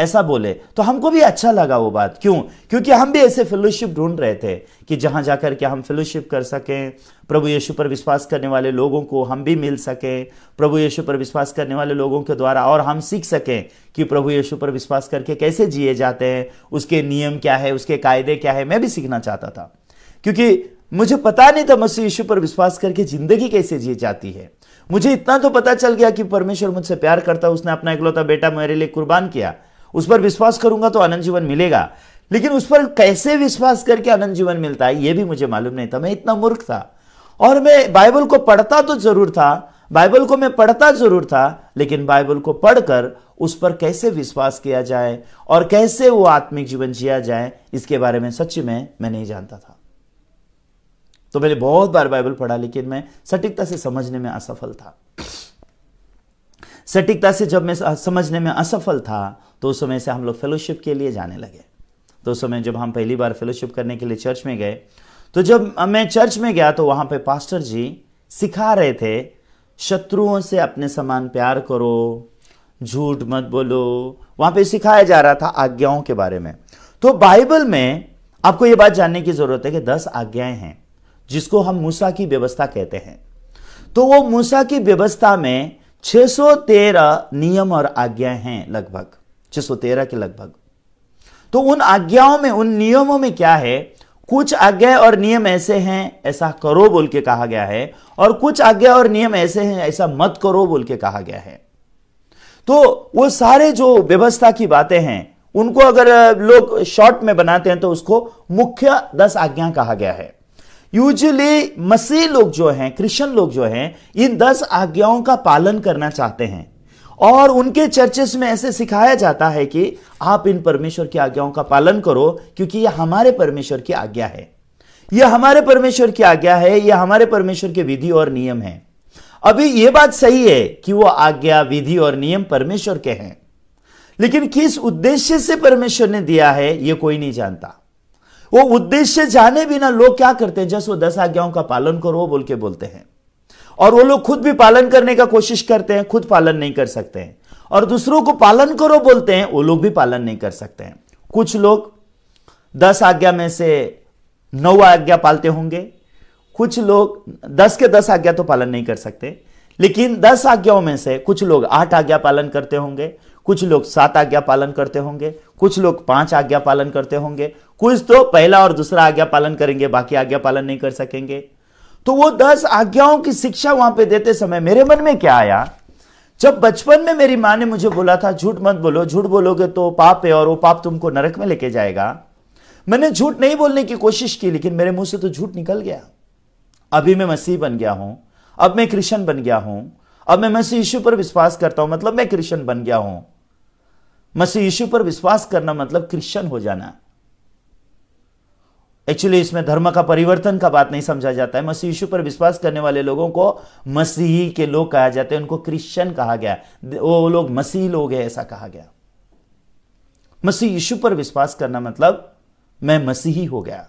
ऐसा बोले तो हमको भी अच्छा लगा वो बात क्यों क्योंकि हम भी ऐसे फेलोशिप ढूंढ रहे थे कि जहां जाकर के हम फेलोशिप कर सकें प्रभु यीशु पर विश्वास करने वाले लोगों को हम भी मिल सकें प्रभु यीशु पर विश्वास करने वाले लोगों के द्वारा और हम सीख सकें कि प्रभु यीशु पर विश्वास करके कैसे जिए जाते हैं उसके नियम क्या है उसके कायदे क्या है मैं भी सीखना चाहता था क्योंकि मुझे पता नहीं था मसीह यीशु पर विश्वास करके जिंदगी कैसे जी जाती है मुझे इतना तो पता चल गया कि परमेश्वर मुझसे प्यार करता उसने अपना इकलौता बेटा मेरे लिए कुर्बान किया उस पर विश्वास करूंगा तो आनंद जीवन मिलेगा लेकिन उस पर कैसे विश्वास करके आनंद जीवन मिलता है यह भी मुझे मालूम नहीं था मैं इतना मूर्ख था और मैं बाइबल को पढ़ता तो जरूर था बाइबल को मैं पढ़ता जरूर था लेकिन बाइबल को पढ़कर उस पर कैसे विश्वास किया जाए और कैसे वो आत्मिक जीवन जिया जाए इसके बारे में सच में मैं नहीं जानता था तो मैंने बहुत बार बाइबल पढ़ा लेकिन मैं सटीकता से समझने में असफल था सटीकता से जब मैं समझने में असफल था तो उस समय से हम लोग फेलोशिप के लिए जाने लगे तो उस समय जब हम पहली बार फेलोशिप करने के लिए चर्च में गए तो जब मैं चर्च में गया तो वहां पे पास्टर जी सिखा रहे थे शत्रुओं से अपने समान प्यार करो झूठ मत बोलो वहां पे सिखाया जा रहा था आज्ञाओं के बारे में तो बाइबल में आपको ये बात जानने की ज़रूरत है कि दस आज्ञाएं हैं जिसको हम मूसा की व्यवस्था कहते हैं तो वो मूसा की व्यवस्था में 613 नियम और आज्ञाएं हैं लगभग 613 के लगभग तो उन आज्ञाओं में उन नियमों में क्या है कुछ आज्ञा और नियम ऐसे हैं ऐसा करो बोल के कहा गया है और कुछ आज्ञा और नियम ऐसे हैं ऐसा मत करो बोल के कहा गया है तो वो सारे जो व्यवस्था की बातें हैं उनको अगर लोग शॉर्ट में बनाते हैं तो उसको मुख्य दस आज्ञा कहा गया है यूजली मसीह लोग जो हैं क्रिश्चियन लोग जो हैं इन दस आज्ञाओं का पालन करना चाहते हैं और उनके चर्चेस में ऐसे सिखाया जाता है कि आप इन परमेश्वर की आज्ञाओं का पालन करो क्योंकि यह हमारे परमेश्वर की आज्ञा है यह हमारे परमेश्वर की आज्ञा है यह हमारे परमेश्वर के विधि और नियम है अभी यह बात सही है कि वो आज्ञा विधि और नियम परमेश्वर के हैं लेकिन किस उद्देश्य से परमेश्वर ने दिया है यह कोई नहीं जानता वो उद्देश्य जाने बिना लोग क्या करते हैं जस वो दस आज्ञाओं का पालन करो बोल के बोलते हैं और वो लोग खुद भी पालन करने का कोशिश करते हैं खुद पालन नहीं कर सकते हैं और दूसरों को पालन करो बोलते हैं वो लोग भी पालन नहीं कर सकते हैं कुछ लोग दस आज्ञा में से नौ आज्ञा पालते होंगे कुछ लोग दस के दस आज्ञा तो पालन नहीं कर सकते लेकिन दस आज्ञाओं में से कुछ लोग आठ आज्ञा पालन करते होंगे कुछ लोग सात आज्ञा पालन करते होंगे कुछ लोग पांच आज्ञा पालन करते होंगे कुछ तो पहला और दूसरा आज्ञा पालन करेंगे बाकी आज्ञा पालन नहीं कर सकेंगे तो वो दस आज्ञाओं की शिक्षा वहां पे देते समय मेरे मन में क्या आया जब बचपन में मेरी मां ने मुझे बोला था झूठ मत बोलो झूठ बोलोगे तो पाप है और वो पाप तुमको नरक में लेके जाएगा मैंने झूठ नहीं बोलने की कोशिश की लेकिन मेरे मुंह से तो झूठ निकल गया अभी मैं मसीह बन गया हूं अब मैं क्रिश्चियन बन गया हूं अब मैं मसीह यीशु पर विश्वास करता हूं मतलब मैं क्रिश्चियन बन गया हूं मसीह यीशु पर विश्वास करना मतलब क्रिश्चियन हो जाना एक्चुअली इसमें धर्म का परिवर्तन का बात नहीं समझा जाता है मसीह यीशु पर विश्वास करने वाले लोगों को मसीही के लोग कहा जाते हैं उनको क्रिश्चियन कहा गया वो लोग मसीह लोग हैं ऐसा कहा गया मसीह यीशु पर विश्वास करना मतलब मैं मसीही हो गया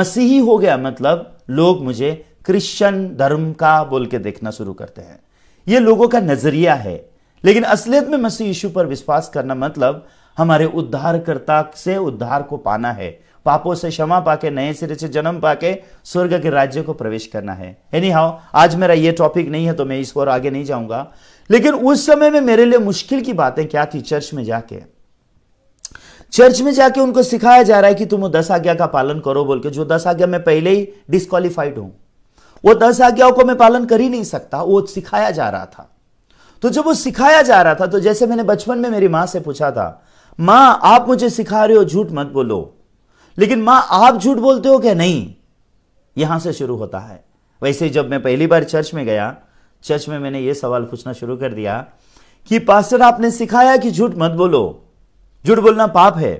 मसीही हो गया मतलब लोग मुझे क्रिश्चियन धर्म का बोल के देखना शुरू करते हैं ये लोगों का नजरिया है लेकिन असलियत में मसीह यीशु पर विश्वास करना मतलब हमारे उद्धारकर्ता से उद्धार को पाना है पापों से क्षमा पाके नए सिरे से जन्म पाके स्वर्ग के राज्य को प्रवेश करना है एनी हाउ आज मेरा ये टॉपिक नहीं है तो मैं इस और आगे नहीं जाऊंगा लेकिन उस समय में मेरे लिए मुश्किल की बातें क्या थी चर्च में जाके चर्च में जाके उनको सिखाया जा रहा है कि तुम दस आज्ञा का पालन करो बोल के जो दस आज्ञा मैं पहले ही डिस्कालीफाइड हूं वो दस आज्ञाओं को मैं पालन कर ही नहीं सकता वो सिखाया जा रहा था तो जब वो सिखाया जा रहा था तो जैसे मैंने बचपन में मेरी मां से पूछा था मां आप मुझे सिखा रहे हो झूठ मत बोलो लेकिन मां आप झूठ बोलते हो क्या नहीं यहां से शुरू होता है वैसे जब मैं पहली बार चर्च में गया चर्च में मैंने यह सवाल पूछना शुरू कर दिया कि पास्टर आपने सिखाया कि झूठ मत बोलो झूठ बोलना पाप है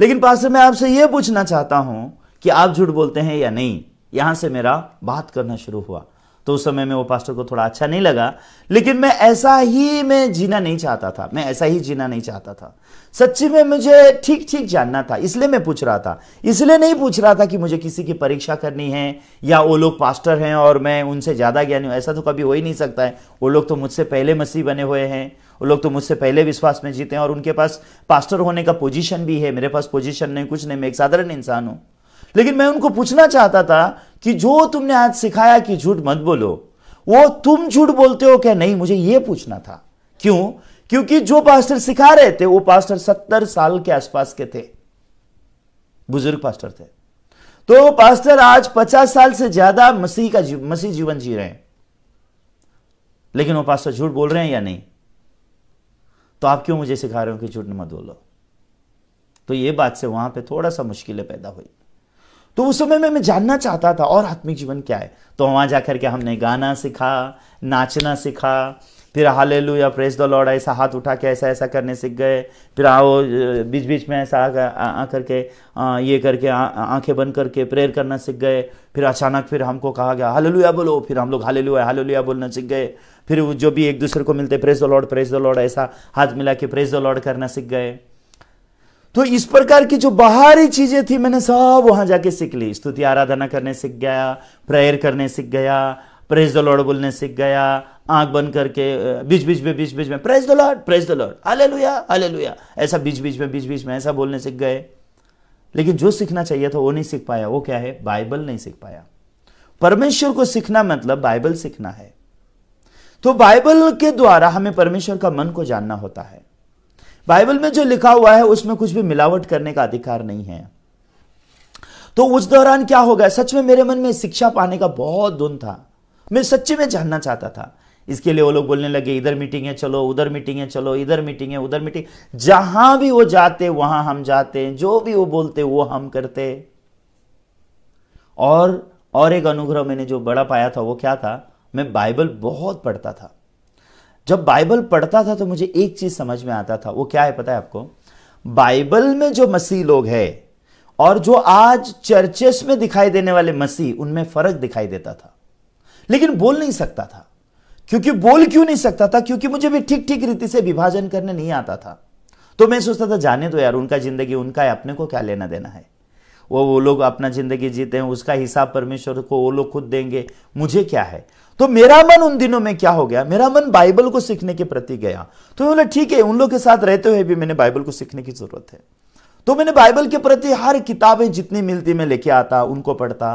लेकिन पास्टर मैं आपसे यह पूछना चाहता हूं कि आप झूठ बोलते हैं या नहीं यहां से मेरा बात करना शुरू हुआ तो उस समय में वो पास्टर को थोड़ा अच्छा नहीं लगा लेकिन मैं ऐसा ही मैं जीना नहीं चाहता था मैं ऐसा ही जीना नहीं चाहता था सच्ची में मुझे ठीक ठीक जानना था इसलिए मैं पूछ रहा था इसलिए नहीं पूछ रहा था कि मुझे किसी की परीक्षा करनी है या वो लोग पास्टर हैं और मैं उनसे ज़्यादा ज्ञानी हूं ऐसा तो कभी हो ही नहीं सकता है वो लोग तो मुझसे पहले मसीह बने हुए हैं वो लोग तो मुझसे पहले विश्वास में जीते हैं और उनके पास पास्टर होने का पोजीशन भी है मेरे पास पोजीशन नहीं कुछ नहीं मैं एक साधारण इंसान हूं लेकिन मैं उनको पूछना चाहता था कि जो तुमने आज सिखाया कि झूठ मत बोलो वो तुम झूठ बोलते हो क्या नहीं मुझे ये पूछना था क्यों क्योंकि जो पास्टर सिखा रहे थे वो पास्टर सत्तर साल के आसपास के थे बुजुर्ग पास्टर थे तो पास्टर आज पचास साल से ज्यादा मसीह का जीव, मसीह जीवन जी रहे हैं लेकिन वो पास्टर झूठ बोल रहे हैं या नहीं तो आप क्यों मुझे सिखा रहे हो कि झूठ मत बोलो तो ये बात से वहां पे थोड़ा सा मुश्किलें पैदा हुई तो उस समय में मैं जानना चाहता था और आत्मिक जीवन क्या है तो वहाँ जाकर के हमने गाना सीखा नाचना सीखा फिर हाले लू या प्रेस द लॉर्ड ऐसा हाथ उठा के ऐसा ऐसा करने सीख गए फिर आओ बीच बीच में ऐसा आकर आ, ये करके आंखें बंद करके प्रेयर करना सीख गए फिर अचानक फिर हमको कहा गया हाले लुया बोलो फिर हम लोग हाले लुआ हाले लुया बोलना सीख गए फिर जो भी एक दूसरे को मिलते praise the Lord praise the Lord ऐसा हाथ मिला के प्रेस द लॉर्ड करना सीख गए तो इस प्रकार की जो बाहरी चीजें थी मैंने सब वहां जाके सीख ली स्तुति आराधना करने सीख गया प्रेयर करने सीख गया प्रेज द लॉर्ड बोलने सीख गया आंख बंद करके बीच बीच में बीच बीच में praise the Lord praise the Lord hallelujah आले लुया ऐसा बीच बीच में बीच बीच में ऐसा बोलने सीख गए लेकिन जो सीखना चाहिए था वो नहीं सीख पाया वो क्या है बाइबल नहीं सीख पाया परमेश्वर को सीखना मतलब बाइबल सीखना है तो बाइबल के द्वारा हमें परमेश्वर का मन को जानना होता है बाइबल में जो लिखा हुआ है उसमें कुछ भी मिलावट करने का अधिकार नहीं है तो उस दौरान क्या होगा सच में मेरे मन में शिक्षा पाने का बहुत धुन था मैं सच्चे में जानना चाहता था इसके लिए वो लोग बोलने लगे इधर मीटिंग है चलो उधर मीटिंग है चलो इधर मीटिंग है उधर मीटिंग जहां भी वो जाते वहां हम जाते जो भी वो बोलते वो हम करते और और एक अनुग्रह मैंने जो बड़ा पाया था वो क्या था मैं बाइबल बहुत पढ़ता था जब बाइबल पढ़ता था तो मुझे एक चीज समझ में आता था वो क्या है पता है आपको बाइबल में जो मसीह लोग हैं और जो आज चर्चेस में दिखाई देने वाले मसीह उनमें फर्क दिखाई देता था लेकिन बोल नहीं सकता था क्योंकि बोल क्यों नहीं सकता था क्योंकि मुझे भी ठीक ठीक रीति से विभाजन करने नहीं आता था तो मैं सोचता था जाने दो यार उनका जिंदगी उनका है अपने को क्या लेना देना है वो वो लोग अपना जिंदगी जीते हैं उसका हिसाब परमेश्वर को वो लोग खुद देंगे मुझे क्या है तो मेरा मन उन दिनों में क्या हो गया मेरा मन बाइबल को सीखने के प्रति गया तो मैं बोला ठीक है उन लोग के साथ रहते हुए भी मैंने बाइबल को सीखने की जरूरत है तो मैंने बाइबल के प्रति हर किताबें जितनी मिलती मैं लेके आता उनको पढ़ता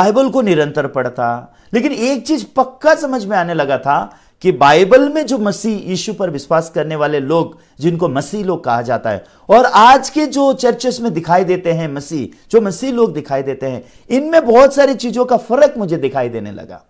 बाइबल को निरंतर पढ़ता लेकिन एक चीज पक्का समझ में आने लगा था कि बाइबल में जो मसीह यीशु पर विश्वास करने वाले लोग जिनको मसीह लोग कहा जाता है और आज के जो चर्चेस में दिखाई देते हैं मसीह जो मसीह लोग दिखाई देते हैं इनमें बहुत सारी चीजों का फर्क मुझे दिखाई देने लगा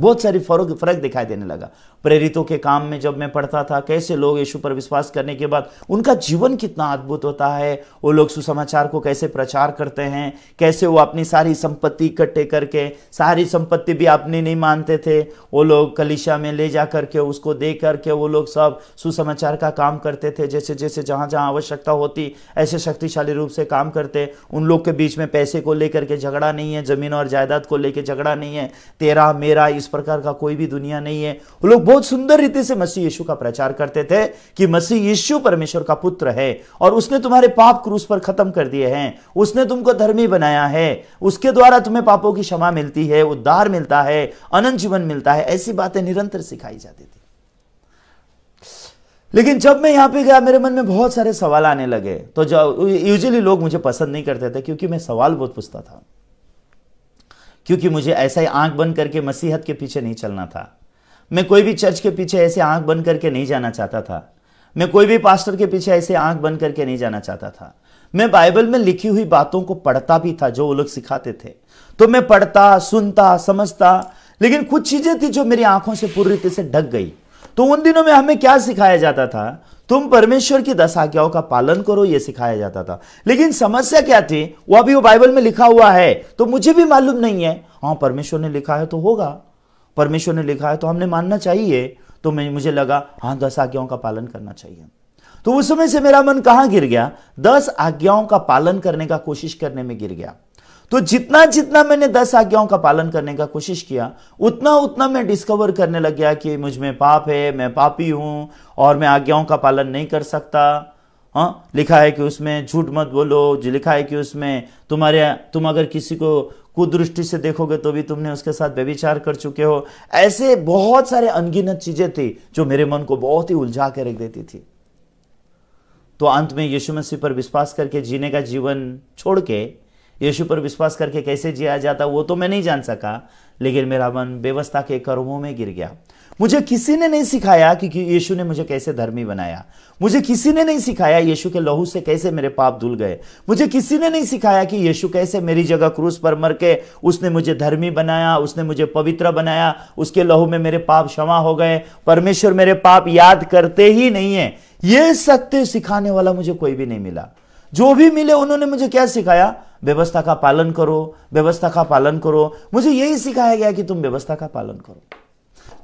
बहुत सारी फर्क फर्क दिखाई देने लगा प्रेरितों के काम में जब मैं पढ़ता था कैसे लोग यीशु पर विश्वास करने के बाद उनका जीवन कितना अद्भुत होता है वो लोग सुसमाचार को कैसे प्रचार करते हैं कैसे वो अपनी सारी संपत्ति इकट्ठे करके सारी संपत्ति भी अपनी नहीं मानते थे वो लोग कलिशा में ले जा करके उसको दे करके वो लोग सब सुसमाचार का काम करते थे जैसे जैसे जहाँ जहाँ आवश्यकता होती ऐसे शक्तिशाली रूप से काम करते उन लोग के बीच में पैसे को लेकर के झगड़ा नहीं है ज़मीन और जायदाद को लेकर झगड़ा नहीं है तेरा मेरा इस प्रकार का कोई भी दुनिया नहीं है वो लोग बहुत सुंदर रीति से मसीह यीशु का प्रचार करते थे कि मसीह यीशु परमेश्वर का पुत्र है और उसने तुम्हारे पाप क्रूस पर खत्म कर दिए हैं उसने तुमको धर्मी बनाया है उसके द्वारा तुम्हें पापों की क्षमा मिलती है उद्धार मिलता है अनंत जीवन मिलता है ऐसी बातें निरंतर सिखाई जाती थी लेकिन जब मैं यहां पे गया मेरे मन में बहुत सारे सवाल आने लगे तो जब यूजली लोग मुझे पसंद नहीं करते थे क्योंकि मैं सवाल बहुत पूछता था क्योंकि मुझे ऐसा ही आंख बंद करके मसीहत के पीछे नहीं चलना था मैं कोई भी चर्च के पीछे ऐसे आंख बंद करके नहीं जाना चाहता था मैं कोई भी पास्टर के पीछे ऐसे आंख बंद करके नहीं जाना चाहता था मैं बाइबल में लिखी हुई बातों को पढ़ता भी था जो वो लोग सिखाते थे तो मैं पढ़ता सुनता समझता लेकिन कुछ चीजें थी जो मेरी आंखों से पूरी रीति से ढक गई तो उन दिनों में हमें क्या सिखाया जाता था तुम परमेश्वर की दस आज्ञाओं का पालन करो ये सिखाया जाता था लेकिन समस्या क्या थी वो अभी वो बाइबल में लिखा हुआ है तो मुझे भी मालूम नहीं है हाँ परमेश्वर ने लिखा है तो होगा परमेश्वर ने लिखा है तो हमने मानना चाहिए तो मैं मुझे लगा हाँ दस आज्ञाओं का पालन करना चाहिए तो उस समय से मेरा मन कहां गिर गया दस आज्ञाओं का पालन करने का कोशिश करने में गिर गया तो जितना जितना मैंने दस आज्ञाओं का पालन करने का कोशिश किया उतना उतना मैं डिस्कवर करने लग गया कि मुझ में पाप है मैं पापी हूं और मैं आज्ञाओं का पालन नहीं कर सकता हाँ लिखा है कि उसमें झूठ मत बोलो जो लिखा है कि उसमें तुम्हारे तुम अगर किसी को कुदृष्टि से देखोगे तो भी तुमने उसके साथ व्यविचार कर चुके हो ऐसे बहुत सारे अनगिनत चीजें थी जो मेरे मन को बहुत ही उलझा के रख देती थी तो अंत में यीशु मसीह पर विश्वास करके जीने का जीवन छोड़ के यीशु पर विश्वास करके कैसे जिया जाता वो तो मैं नहीं जान सका लेकिन मेरा मन व्यवस्था के कर्मों में गिर गया मुझे किसी ने नहीं सिखाया कि यीशु ने मुझे कैसे धर्मी बनाया मुझे किसी ने नहीं सिखाया यीशु के लहू से कैसे मेरे पाप धुल गए मुझे किसी ने नहीं सिखाया कि यीशु कैसे मेरी जगह क्रूस पर मर के उसने मुझे धर्मी बनाया उसने मुझे पवित्र बनाया उसके लहू में मेरे पाप क्षमा हो गए परमेश्वर मेरे पाप याद करते ही नहीं है ये सत्य सिखाने वाला मुझे कोई भी नहीं मिला जो भी मिले उन्होंने मुझे क्या सिखाया व्यवस्था का पालन करो व्यवस्था का पालन करो मुझे यही सिखाया गया कि तुम व्यवस्था का पालन करो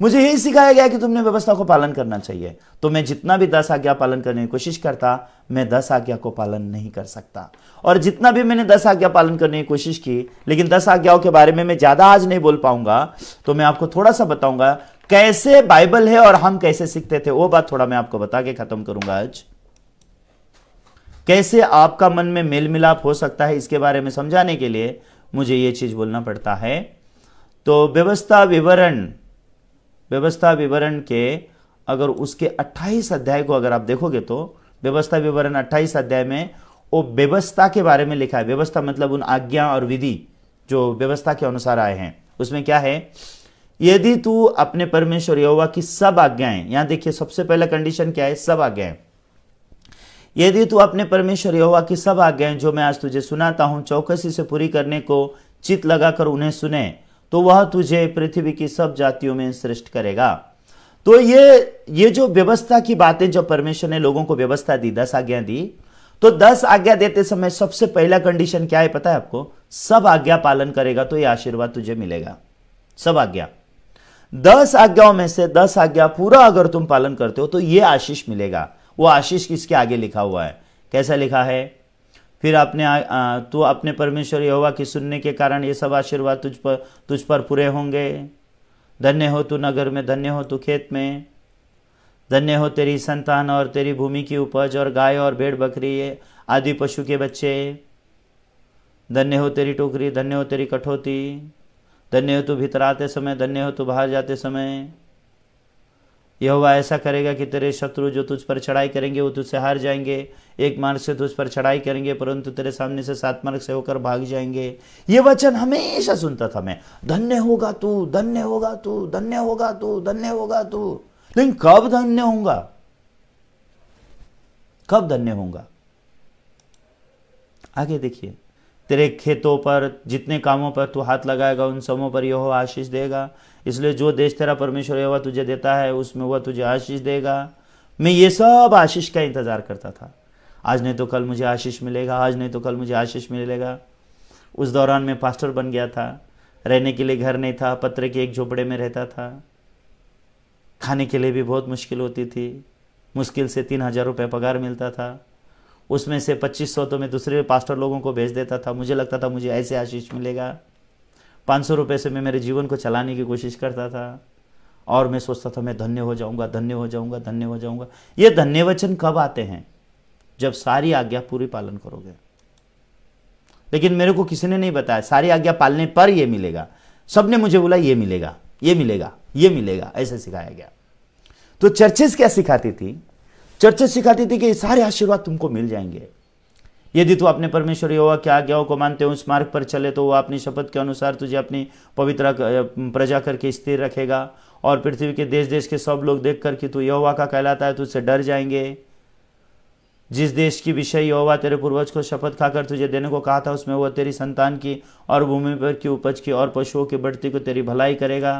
मुझे यही सिखाया गया कि तुमने व्यवस्था को पालन करना चाहिए तो मैं जितना भी दस आज्ञा पालन करने की कोशिश करता मैं दस आज्ञा को पालन नहीं कर सकता और जितना भी मैंने दस आज्ञा पालन करने की कोशिश की लेकिन दस आज्ञाओं के बारे में मैं ज़्यादा आज नहीं बोल पाऊंगा तो मैं आपको थोड़ा सा बताऊंगा कैसे बाइबल है और हम कैसे सीखते थे वो बात थोड़ा मैं आपको बता के खत्म करूंगा आज कैसे आपका मन में मेल मिलाप हो सकता है इसके बारे में समझाने के लिए मुझे यह चीज बोलना पड़ता है तो व्यवस्था विवरण व्यवस्था विवरण के अगर उसके 28 अध्याय को अगर आप देखोगे तो व्यवस्था विवरण 28 अध्याय में वो व्यवस्था के बारे में लिखा है व्यवस्था मतलब उन आज्ञा और विधि जो व्यवस्था के अनुसार आए हैं उसमें क्या है यदि तू अपने परमेश्वर यहोवा की सब आज्ञाएं यहां देखिए सबसे पहला कंडीशन क्या है सब आज्ञाएं यदि तू अपने परमेश्वर यहोवा की सब आज्ञाएं जो मैं आज तुझे सुनाता हूं चौकसी से पूरी करने को चित लगाकर उन्हें सुने तो वह तुझे पृथ्वी की सब जातियों में सृष्ट करेगा तो ये ये जो व्यवस्था की बातें जब परमेश्वर ने लोगों को व्यवस्था दी दस आज्ञा दी तो दस आज्ञा देते समय सबसे पहला कंडीशन क्या है पता है आपको सब आज्ञा पालन करेगा तो ये आशीर्वाद तुझे मिलेगा सब आज्ञा दस आज्ञाओं में से दस आज्ञा पूरा अगर तुम पालन करते हो तो ये आशीष मिलेगा वो आशीष किसके आगे लिखा हुआ है कैसा लिखा है फिर आपने तो अपने परमेश्वर यहोवा की सुनने के कारण ये सब आशीर्वाद तुझ पर तुझ पर पूरे होंगे धन्य हो तू नगर में धन्य हो तू खेत में धन्य हो तेरी संतान और तेरी भूमि की उपज और गाय और भेड़ बकरी आदि पशु के बच्चे धन्य हो तेरी टोकरी धन्य हो तेरी कठोती धन्य हो तू भीतर आते समय धन्य हो तू बाहर जाते समय यह हुआ ऐसा करेगा कि तेरे शत्रु जो तुझ पर चढ़ाई करेंगे वो तुझसे हार जाएंगे एक मार्ग से तुझ पर चढ़ाई करेंगे परंतु तेरे सामने से सात मार्ग से होकर भाग जाएंगे ये वचन हमेशा सुनता था मैं धन्य होगा तू धन्य होगा तू धन्य होगा तू धन्य होगा तू लेकिन कब धन्य होगा कब धन्य होगा आगे देखिए तेरे खेतों पर जितने कामों पर तू हाथ लगाएगा उन सबों पर यह आशीष देगा इसलिए जो देश तेरा परमेश्वर है वह तुझे देता है उसमें वह तुझे आशीष देगा मैं ये सब आशीष का इंतज़ार करता था आज नहीं तो कल मुझे आशीष मिलेगा आज नहीं तो कल मुझे आशीष मिलेगा उस दौरान मैं पास्टर बन गया था रहने के लिए घर नहीं था पत्रे के एक झोपड़े में रहता था खाने के लिए भी बहुत मुश्किल होती थी मुश्किल से तीन हज़ार रुपये पगार मिलता था उसमें से पच्चीस सौ तो मैं दूसरे पास्टर लोगों को भेज देता था मुझे लगता था मुझे ऐसे आशीष मिलेगा पाँच सौ रुपये से मैं मेरे जीवन को चलाने की कोशिश करता था और मैं सोचता था मैं धन्य हो जाऊंगा धन्य हो जाऊंगा धन्य हो जाऊंगा ये धन्य वचन कब आते हैं जब सारी आज्ञा पूरी पालन करोगे लेकिन मेरे को किसी ने नहीं बताया सारी आज्ञा पालने पर यह मिलेगा सबने मुझे बोला ये मिलेगा ये मिलेगा ये मिलेगा ऐसे सिखाया गया तो चर्चेस क्या सिखाती थी चर्चेस सिखाती थी कि सारे आशीर्वाद तुमको मिल जाएंगे यदि तू अपने परमेश्वर योवा के आज्ञाओं को मानते हो उस मार्ग पर चले तो वो अपनी शपथ के अनुसार तुझे अपनी पवित्र प्रजा करके स्थिर रखेगा और पृथ्वी के देश देश के सब लोग देख कर कि तू यवा का कहलाता है तुझसे डर जाएंगे जिस देश की विषय यहोवा तेरे पूर्वज को शपथ खाकर तुझे देने को कहा था उसमें वह तेरी संतान की और भूमि पर की उपज की और पशुओं की बढ़ती को तेरी भलाई करेगा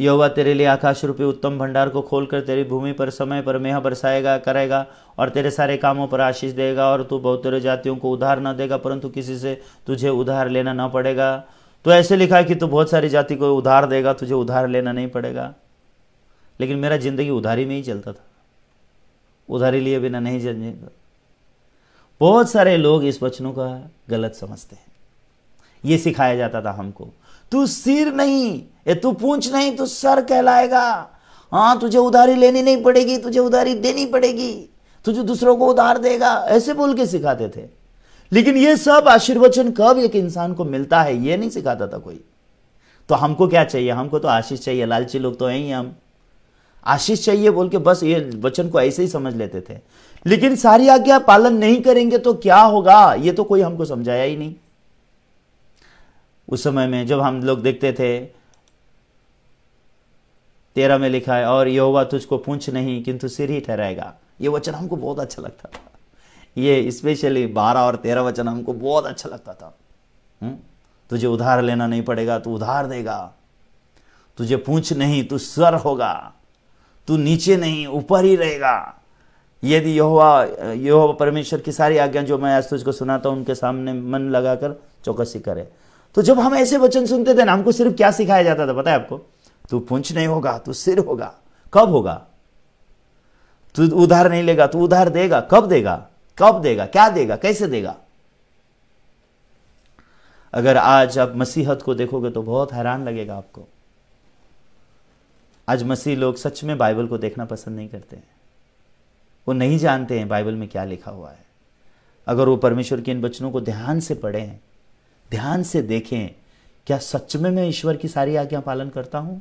यहोवा तेरे लिए आकाश रूपी उत्तम भंडार को खोलकर तेरी भूमि पर समय पर मेह बरसाएगा करेगा और तेरे सारे कामों पर आशीष देगा और तू बहुत तेरे जातियों को उधार न देगा परंतु किसी से तुझे उधार लेना न पड़ेगा तो ऐसे लिखा है कि तू बहुत सारी जाति को उधार देगा तुझे उधार लेना नहीं पड़ेगा लेकिन मेरा ज़िंदगी उधारी में ही चलता था उधारी लिए बिना नहीं जल बहुत सारे लोग इस वचनों का गलत समझते हैं ये सिखाया जाता था हमको तू सिर नहीं ये तू पूछ नहीं तो सर कहलाएगा हाँ तुझे उधारी लेनी नहीं पड़ेगी तुझे उधारी देनी पड़ेगी तुझे दूसरों को उधार देगा ऐसे बोल के सिखाते थे लेकिन ये सब आशीर्वचन कब एक इंसान को मिलता है ये नहीं सिखाता था कोई तो हमको क्या चाहिए हमको तो आशीष चाहिए लालची लोग तो हैं ही हम आशीष चाहिए बोल के बस ये वचन को ऐसे ही समझ लेते थे लेकिन सारी आज्ञा पालन नहीं करेंगे तो क्या होगा ये तो कोई हमको समझाया ही नहीं उस समय में जब हम लोग देखते थे तेरह में लिखा है और यहोवा तुझको पूछ नहीं किंतु सिर ही ठहराएगा ये वचन हमको बहुत अच्छा लगता था ये स्पेशली बारह और तेरह वचन हमको बहुत अच्छा लगता था हुँ? हम्म? तुझे उधार लेना नहीं पड़ेगा तू उधार देगा तुझे पूछ नहीं तू स्वर होगा तू नीचे नहीं ऊपर ही रहेगा यदि यहोवा यहोवा परमेश्वर की सारी आज्ञा जो मैं आज तुझको सुनाता हूँ उनके सामने मन लगाकर चौकसी करे तो जब हम ऐसे वचन सुनते थे ना हमको सिर्फ क्या सिखाया जाता था पता है आपको तू पुंछ नहीं होगा तू सिर होगा कब होगा तू उधार नहीं लेगा तू उधार देगा कब देगा कब देगा क्या देगा कैसे देगा अगर आज आप मसीहत को देखोगे तो बहुत हैरान लगेगा आपको आज मसीह लोग सच में बाइबल को देखना पसंद नहीं करते हैं वो नहीं जानते हैं बाइबल में क्या लिखा हुआ है अगर वो परमेश्वर के इन बचनों को ध्यान से पढ़ें ध्यान से देखें क्या सच में मैं ईश्वर की सारी आज्ञा पालन करता हूं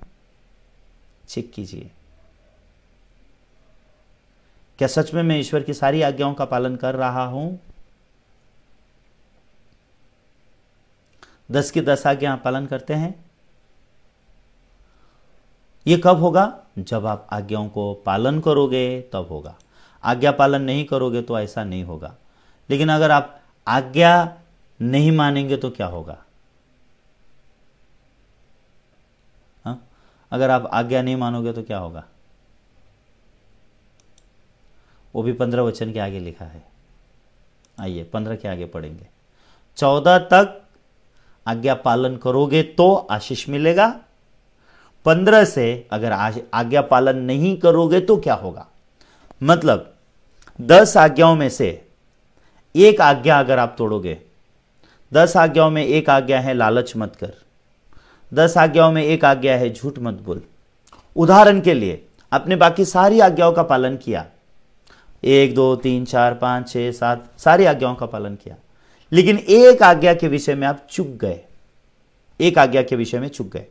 चेक कीजिए क्या सच में मैं ईश्वर की सारी आज्ञाओं का पालन कर रहा हूं दस की दस आज्ञा पालन करते हैं यह कब होगा जब आप आज्ञाओं को पालन करोगे तब होगा आज्ञा पालन नहीं करोगे तो ऐसा नहीं होगा लेकिन अगर आप आज्ञा नहीं मानेंगे तो क्या होगा अगर आप आज्ञा नहीं मानोगे तो क्या होगा वो भी पंद्रह वचन के आगे लिखा है आइए पंद्रह के आगे पढ़ेंगे चौदह तक आज्ञा पालन करोगे तो आशीष मिलेगा पंद्रह से अगर आज्ञा पालन नहीं करोगे तो क्या होगा मतलब दस आज्ञाओं में से एक आज्ञा अगर आप तोड़ोगे दस आज्ञाओं में एक आज्ञा है लालच मत कर दस आज्ञाओं में एक आज्ञा है झूठ मत बोल उदाहरण के लिए आपने बाकी सारी आज्ञाओं का पालन किया एक दो तीन चार पांच छह सात सारी आज्ञाओं का पालन किया लेकिन एक आज्ञा के विषय में आप चुक गए एक आज्ञा के विषय में चुक गए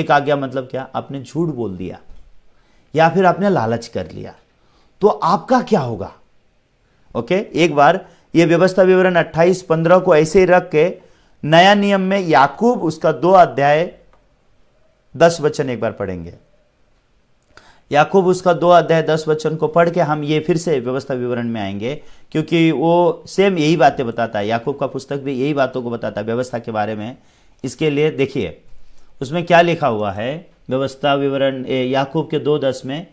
एक आज्ञा मतलब क्या आपने झूठ बोल दिया या फिर आपने लालच कर लिया तो आपका क्या होगा ओके एक बार यह व्यवस्था विवरण 28 पंद्रह को ऐसे ही रख के नया नियम में याकूब उसका दो अध्याय दस वचन एक बार पढ़ेंगे याकूब उसका दो अध्याय दस वचन को पढ़ के हम ये फिर से व्यवस्था विवरण में आएंगे क्योंकि वो सेम यही बातें बताता है याकूब का पुस्तक भी यही बातों को बताता है व्यवस्था के बारे में इसके लिए देखिए उसमें क्या लिखा हुआ है व्यवस्था विवरण याकूब के दो दस में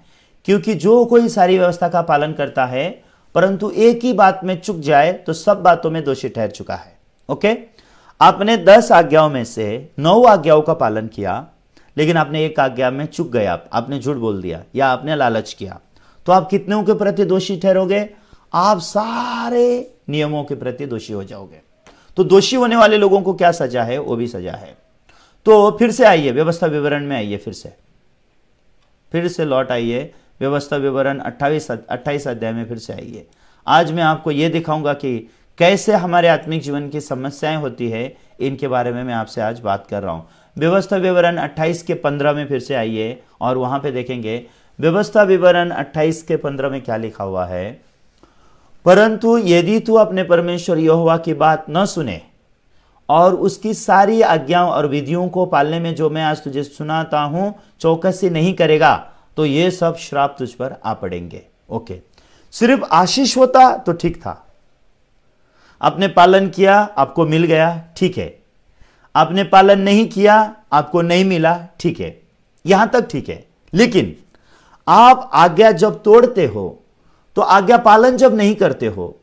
क्योंकि जो कोई सारी व्यवस्था का पालन करता है परंतु एक ही बात में चुक जाए तो सब बातों में दोषी ठहर चुका है ओके आपने दस आज्ञाओं में से नौ आज्ञाओं का पालन किया लेकिन आपने एक आज्ञा में चुक गए आप आपने झूठ बोल दिया या आपने लालच किया तो आप कितने के प्रति दोषी ठहरोगे आप सारे नियमों के प्रति दोषी हो जाओगे तो दोषी होने वाले लोगों को क्या सजा है वो भी सजा है तो फिर से आइए व्यवस्था विवरण में आइए फिर से फिर से लौट आइए व्यवस्था विवरण अट्ठाईस अट्ठाईस अध्याय में फिर से आइए आज मैं आपको यह दिखाऊंगा कि कैसे हमारे आत्मिक जीवन की समस्याएं होती है इनके बारे में मैं आपसे आज बात कर रहा हूं व्यवस्था विवरण 28 के 15 में फिर से आइए और वहां पे देखेंगे व्यवस्था विवरण 28 के 15 में क्या लिखा हुआ है परंतु यदि तू अपने परमेश्वर यहोवा की बात न सुने और उसकी सारी आज्ञाओं और विधियों को पालने में जो मैं आज तुझे सुनाता हूं चौकसी नहीं करेगा तो ये सब श्राप तुझ पर आ पड़ेंगे ओके सिर्फ आशीष होता तो ठीक था आपने पालन किया आपको मिल गया ठीक है आपने पालन नहीं किया आपको नहीं मिला ठीक है यहां तक ठीक है लेकिन आप आज्ञा जब तोड़ते हो तो आज्ञा पालन जब नहीं करते हो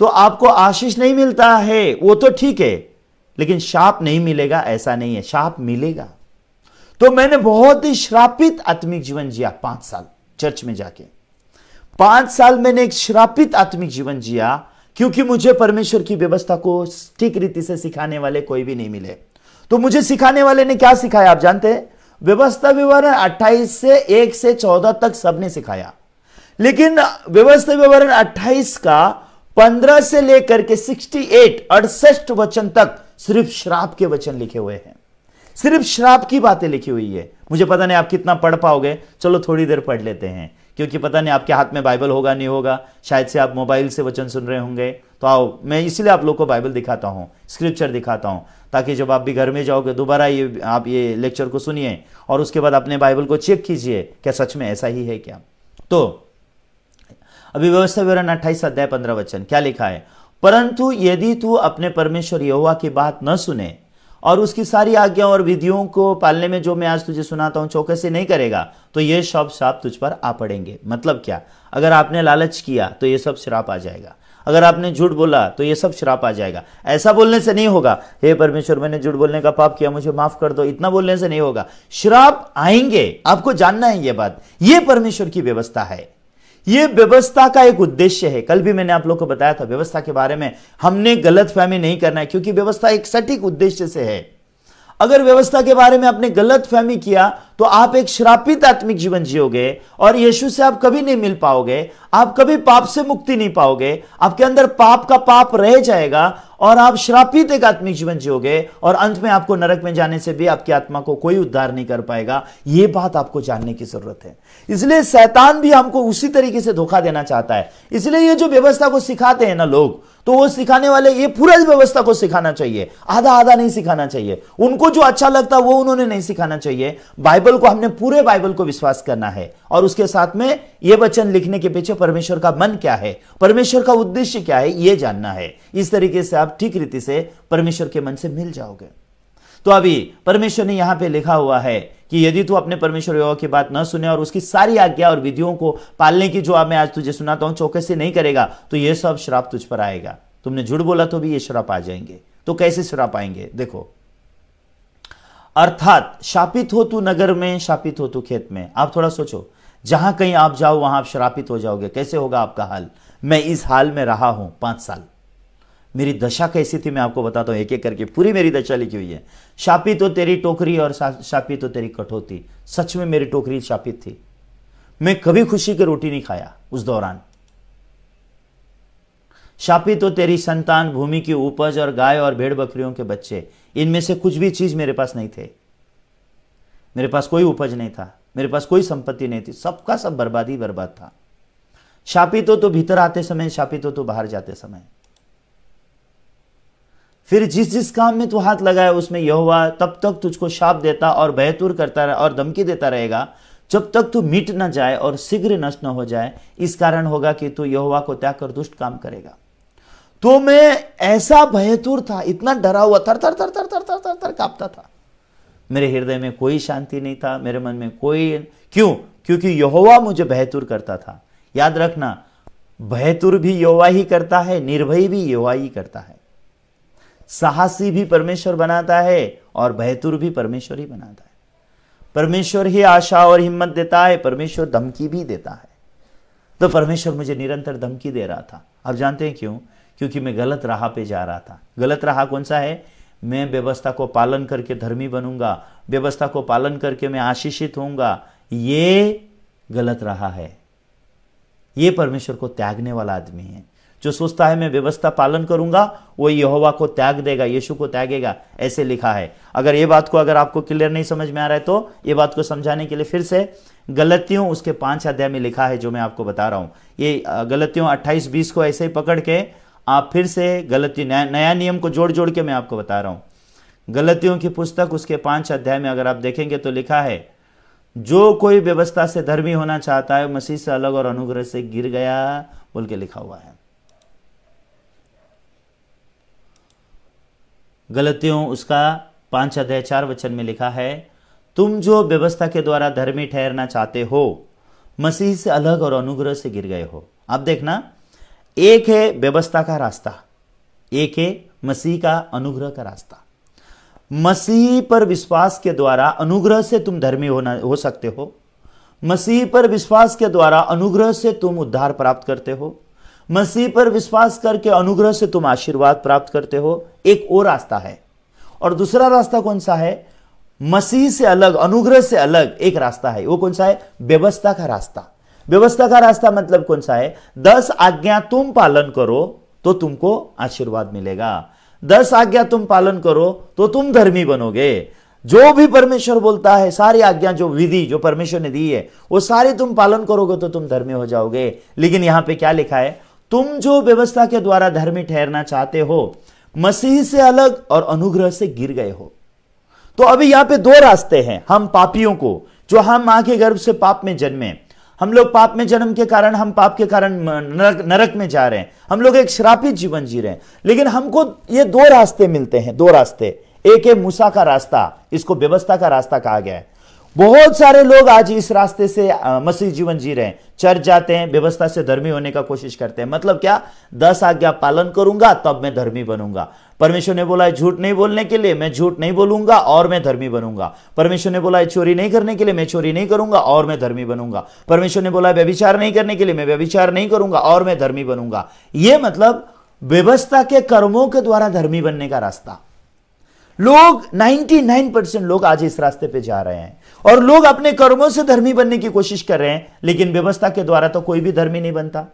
तो आपको आशीष नहीं मिलता है वो तो ठीक है लेकिन शाप नहीं मिलेगा ऐसा नहीं है शाप मिलेगा तो मैंने बहुत ही श्रापित आत्मिक जीवन जिया पांच साल चर्च में जाके पांच साल मैंने एक श्रापित आत्मिक जीवन जिया क्योंकि मुझे परमेश्वर की व्यवस्था को ठीक रीति से सिखाने वाले कोई भी नहीं मिले तो मुझे सिखाने वाले ने क्या सिखाया आप जानते हैं व्यवस्था विवरण 28 से 1 से 14 तक सबने सिखाया लेकिन व्यवस्था विवरण 28 का 15 से लेकर के 68 अड़सठ वचन तक सिर्फ श्राप के वचन लिखे हुए हैं सिर्फ श्राप की बातें लिखी हुई है मुझे पता नहीं आप कितना पढ़ पाओगे चलो थोड़ी देर पढ़ लेते हैं क्योंकि पता नहीं आपके हाथ में बाइबल होगा नहीं होगा शायद से आप मोबाइल से वचन सुन रहे होंगे तो आओ मैं इसलिए आप लोग को बाइबल दिखाता हूँ स्क्रिप्चर दिखाता हूँ ताकि जब आप भी घर में जाओगे दोबारा ये आप ये लेक्चर को सुनिए और उसके बाद अपने बाइबल को चेक कीजिए क्या सच में ऐसा ही है क्या तो अभी व्यवस्था विवरण अट्ठाईस अध्याय पंद्रह वचन क्या लिखा है परंतु यदि तू अपने परमेश्वर यहोवा की बात न सुने और उसकी सारी आज्ञाओं और विधियों को पालने में जो मैं आज तुझे सुनाता हूं चौकसी से नहीं करेगा तो ये सब श्राप तुझ पर आ पड़ेंगे मतलब क्या अगर आपने लालच किया तो ये सब श्राप आ जाएगा अगर आपने झूठ बोला तो ये सब श्राप आ जाएगा ऐसा बोलने से नहीं होगा हे परमेश्वर मैंने झूठ बोलने का पाप किया मुझे माफ कर दो इतना बोलने से नहीं होगा श्राप आएंगे आपको जानना है ये बात ये परमेश्वर की व्यवस्था है ये व्यवस्था का एक उद्देश्य है कल भी मैंने आप लोग को बताया था व्यवस्था के बारे में हमने गलत फहमी नहीं करना है क्योंकि व्यवस्था एक सटीक उद्देश्य से है अगर व्यवस्था के बारे में आपने गलत फहमी किया तो आप एक श्रापित आत्मिक जीवन जियोगे और यीशु से आप कभी नहीं मिल पाओगे आप कभी पाप से मुक्ति नहीं पाओगे आपके अंदर पाप का पाप रह जाएगा और आप श्रापित एक आत्मिक जीवन जियोगे और अंत में आपको नरक में जाने से भी आपकी आत्मा को कोई उद्धार नहीं कर पाएगा यह बात आपको जानने की जरूरत है इसलिए शैतान भी हमको उसी तरीके से धोखा देना चाहता है इसलिए ये जो व्यवस्था को सिखाते हैं ना लोग तो वो सिखाने वाले ये पूरा व्यवस्था को सिखाना चाहिए आधा आधा नहीं सिखाना चाहिए उनको जो अच्छा लगता वो उन्होंने नहीं सिखाना चाहिए बाइबल को हमने पूरे बाइबल को विश्वास करना है और उसके साथ में ये वचन लिखने के पीछे परमेश्वर का मन क्या है परमेश्वर का उद्देश्य क्या है ये जानना है इस तरीके से आप ठीक रीति से परमेश्वर के मन से मिल जाओगे तो अभी परमेश्वर ने यहां पे लिखा हुआ है कि यदि तू अपने परमेश्वर योग की बात न सुने और उसकी सारी आज्ञा और विधियों को पालने की जो आप मैं आज तुझे सुनाता हूं चौके से नहीं करेगा तो यह सब श्राप तुझ पर आएगा तुमने झूठ बोला तो भी ये श्राप आ जाएंगे तो कैसे श्राप आएंगे देखो अर्थात शापित हो तू नगर में शापित हो तू खेत में आप थोड़ा सोचो जहां कहीं आप जाओ वहां आप शरापित हो जाओगे कैसे होगा आपका हाल मैं इस हाल में रहा हूं पांच साल मेरी दशा कैसी थी मैं आपको बताता हूं एक एक करके पूरी मेरी दशा लिखी हुई है शापी तो तेरी टोकरी और शापी तो तेरी कठोती सच में मेरी टोकरी शापित थी मैं कभी खुशी की रोटी नहीं खाया उस दौरान शापी तो तेरी संतान भूमि की उपज और गाय और भेड़ बकरियों के बच्चे इनमें से कुछ भी चीज मेरे पास नहीं थे मेरे पास कोई उपज नहीं था मेरे पास कोई संपत्ति नहीं थी सबका सब बर्बाद ही बर्बाद था शापित हो तो भीतर आते समय शापित हो तो बाहर जाते समय फिर जिस जिस काम में तू हाथ लगाए उसमें यह हुआ तब तक तुझको शाप देता और बहतूर करता रहे और धमकी देता रहेगा जब तक तू मिट न जाए और शीघ्र नष्ट न हो जाए इस कारण होगा कि तू यहोवा को त्याग कर दुष्ट काम करेगा तो मैं ऐसा भयतुर था इतना डरा हुआ थर थर थर थर थर थर थर थर कांपता था मेरे हृदय में कोई शांति नहीं था मेरे मन में कोई क्यों क्योंकि यहोवा मुझे बेहतर करता था याद रखना बहतुर भी यहोवा ही करता है निर्भय भी यहोवा ही करता है साहसी भी परमेश्वर बनाता है और बहतुर भी परमेश्वर ही बनाता है परमेश्वर ही आशा और हिम्मत देता है परमेश्वर धमकी भी देता है तो परमेश्वर मुझे निरंतर धमकी दे रहा था आप जानते हैं क्यों क्योंकि मैं गलत राह पे जा रहा था गलत राह कौन सा है मैं व्यवस्था को पालन करके धर्मी बनूंगा व्यवस्था को पालन करके मैं आशीषित होऊंगा ये गलत रहा है ये परमेश्वर को त्यागने वाला आदमी है जो सोचता है मैं व्यवस्था पालन करूंगा वो यहोवा को त्याग देगा यीशु को त्यागेगा ऐसे लिखा है अगर ये बात को अगर आपको क्लियर नहीं समझ में आ रहा है तो ये बात को समझाने के लिए फिर से गलतियों उसके पांच अध्याय में लिखा है जो मैं आपको बता रहा हूं ये गलतियों अट्ठाईस बीस को ऐसे ही पकड़ के आप फिर से गलती नया, नया नियम को जोड़ जोड़ के मैं आपको बता रहा हूं गलतियों की पुस्तक उसके पांच अध्याय में अगर आप देखेंगे तो लिखा है जो कोई व्यवस्था से धर्मी होना चाहता है मसीह से अलग और अनुग्रह से गिर गया बोल के लिखा हुआ है गलतियों उसका पांच अध्याय चार वचन में लिखा है तुम जो व्यवस्था के द्वारा धर्मी ठहरना चाहते हो मसीह से अलग और अनुग्रह से गिर गए हो आप देखना एक है व्यवस्था का रास्ता एक है मसीह का अनुग्रह का रास्ता मसीह पर विश्वास के द्वारा अनुग्रह से तुम धर्मी होना हो सकते हो मसीह पर विश्वास के द्वारा अनुग्रह से तुम उद्धार प्राप्त करते हो मसीह पर विश्वास करके अनुग्रह से तुम आशीर्वाद प्राप्त करते हो एक और रास्ता है और दूसरा रास्ता कौन सा है मसीह से अलग अनुग्रह से अलग एक रास्ता है वो कौन सा है व्यवस्था का रास्ता व्यवस्था का रास्ता मतलब कौन सा है दस आज्ञा तुम पालन करो तो तुमको आशीर्वाद मिलेगा दस आज्ञा तुम पालन करो तो तुम धर्मी बनोगे जो भी परमेश्वर बोलता है सारी आज्ञा जो विधि जो परमेश्वर ने दी है वो सारी तुम पालन करोगे तो तुम धर्मी हो जाओगे लेकिन यहां पे क्या लिखा है तुम जो व्यवस्था के द्वारा धर्मी ठहरना चाहते हो मसीह से अलग और अनुग्रह से गिर गए हो तो अभी यहां पे दो रास्ते हैं हम पापियों को जो हम मां के गर्भ से पाप में जन्मे हम लोग पाप में जन्म के कारण हम पाप के कारण नरक नरक में जा रहे हैं हम लोग एक श्रापित जीवन जी रहे हैं लेकिन हमको ये दो रास्ते मिलते हैं दो रास्ते एक है मूसा का रास्ता इसको व्यवस्था का रास्ता कहा गया है बहुत सारे लोग आज इस रास्ते से मसीह जीवन जी रहे हैं चर्च जाते हैं व्यवस्था से धर्मी होने का कोशिश करते हैं मतलब क्या दस आज्ञा पालन करूंगा तब मैं धर्मी बनूंगा परमेश्वर ने बोला है झूठ नहीं बोलने के लिए मैं झूठ नहीं बोलूंगा और मैं धर्मी बनूंगा परमेश्वर ने बोला है चोरी नहीं करने के लिए मैं चोरी नहीं करूंगा और मैं धर्मी बनूंगा परमेश्वर ने बोला है नहीं करने के लिए मैं व्यविचार नहीं करूंगा और मैं धर्मी बनूंगा ये मतलब व्यवस्था के कर्मों के द्वारा धर्मी बनने का रास्ता लोग 99 परसेंट लोग आज इस रास्ते पे जा रहे हैं और लोग अपने कर्मों से धर्मी बनने की कोशिश कर रहे हैं लेकिन व्यवस्था के द्वारा तो कोई भी धर्मी नहीं बनता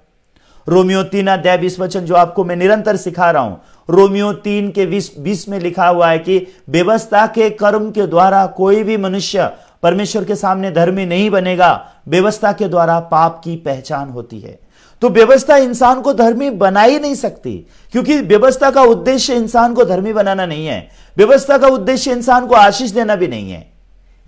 रोमियो तीन अध्याय बीस वचन जो आपको मैं निरंतर सिखा रहा हूं रोमियो तीन के बीस बीस में लिखा हुआ है कि व्यवस्था के कर्म के द्वारा कोई भी मनुष्य परमेश्वर के सामने धर्मी नहीं बनेगा व्यवस्था के द्वारा पाप की पहचान होती है तो व्यवस्था इंसान को धर्मी बना ही नहीं सकती क्योंकि व्यवस्था का उद्देश्य इंसान को धर्मी बनाना नहीं है व्यवस्था का उद्देश्य इंसान को आशीष देना भी नहीं है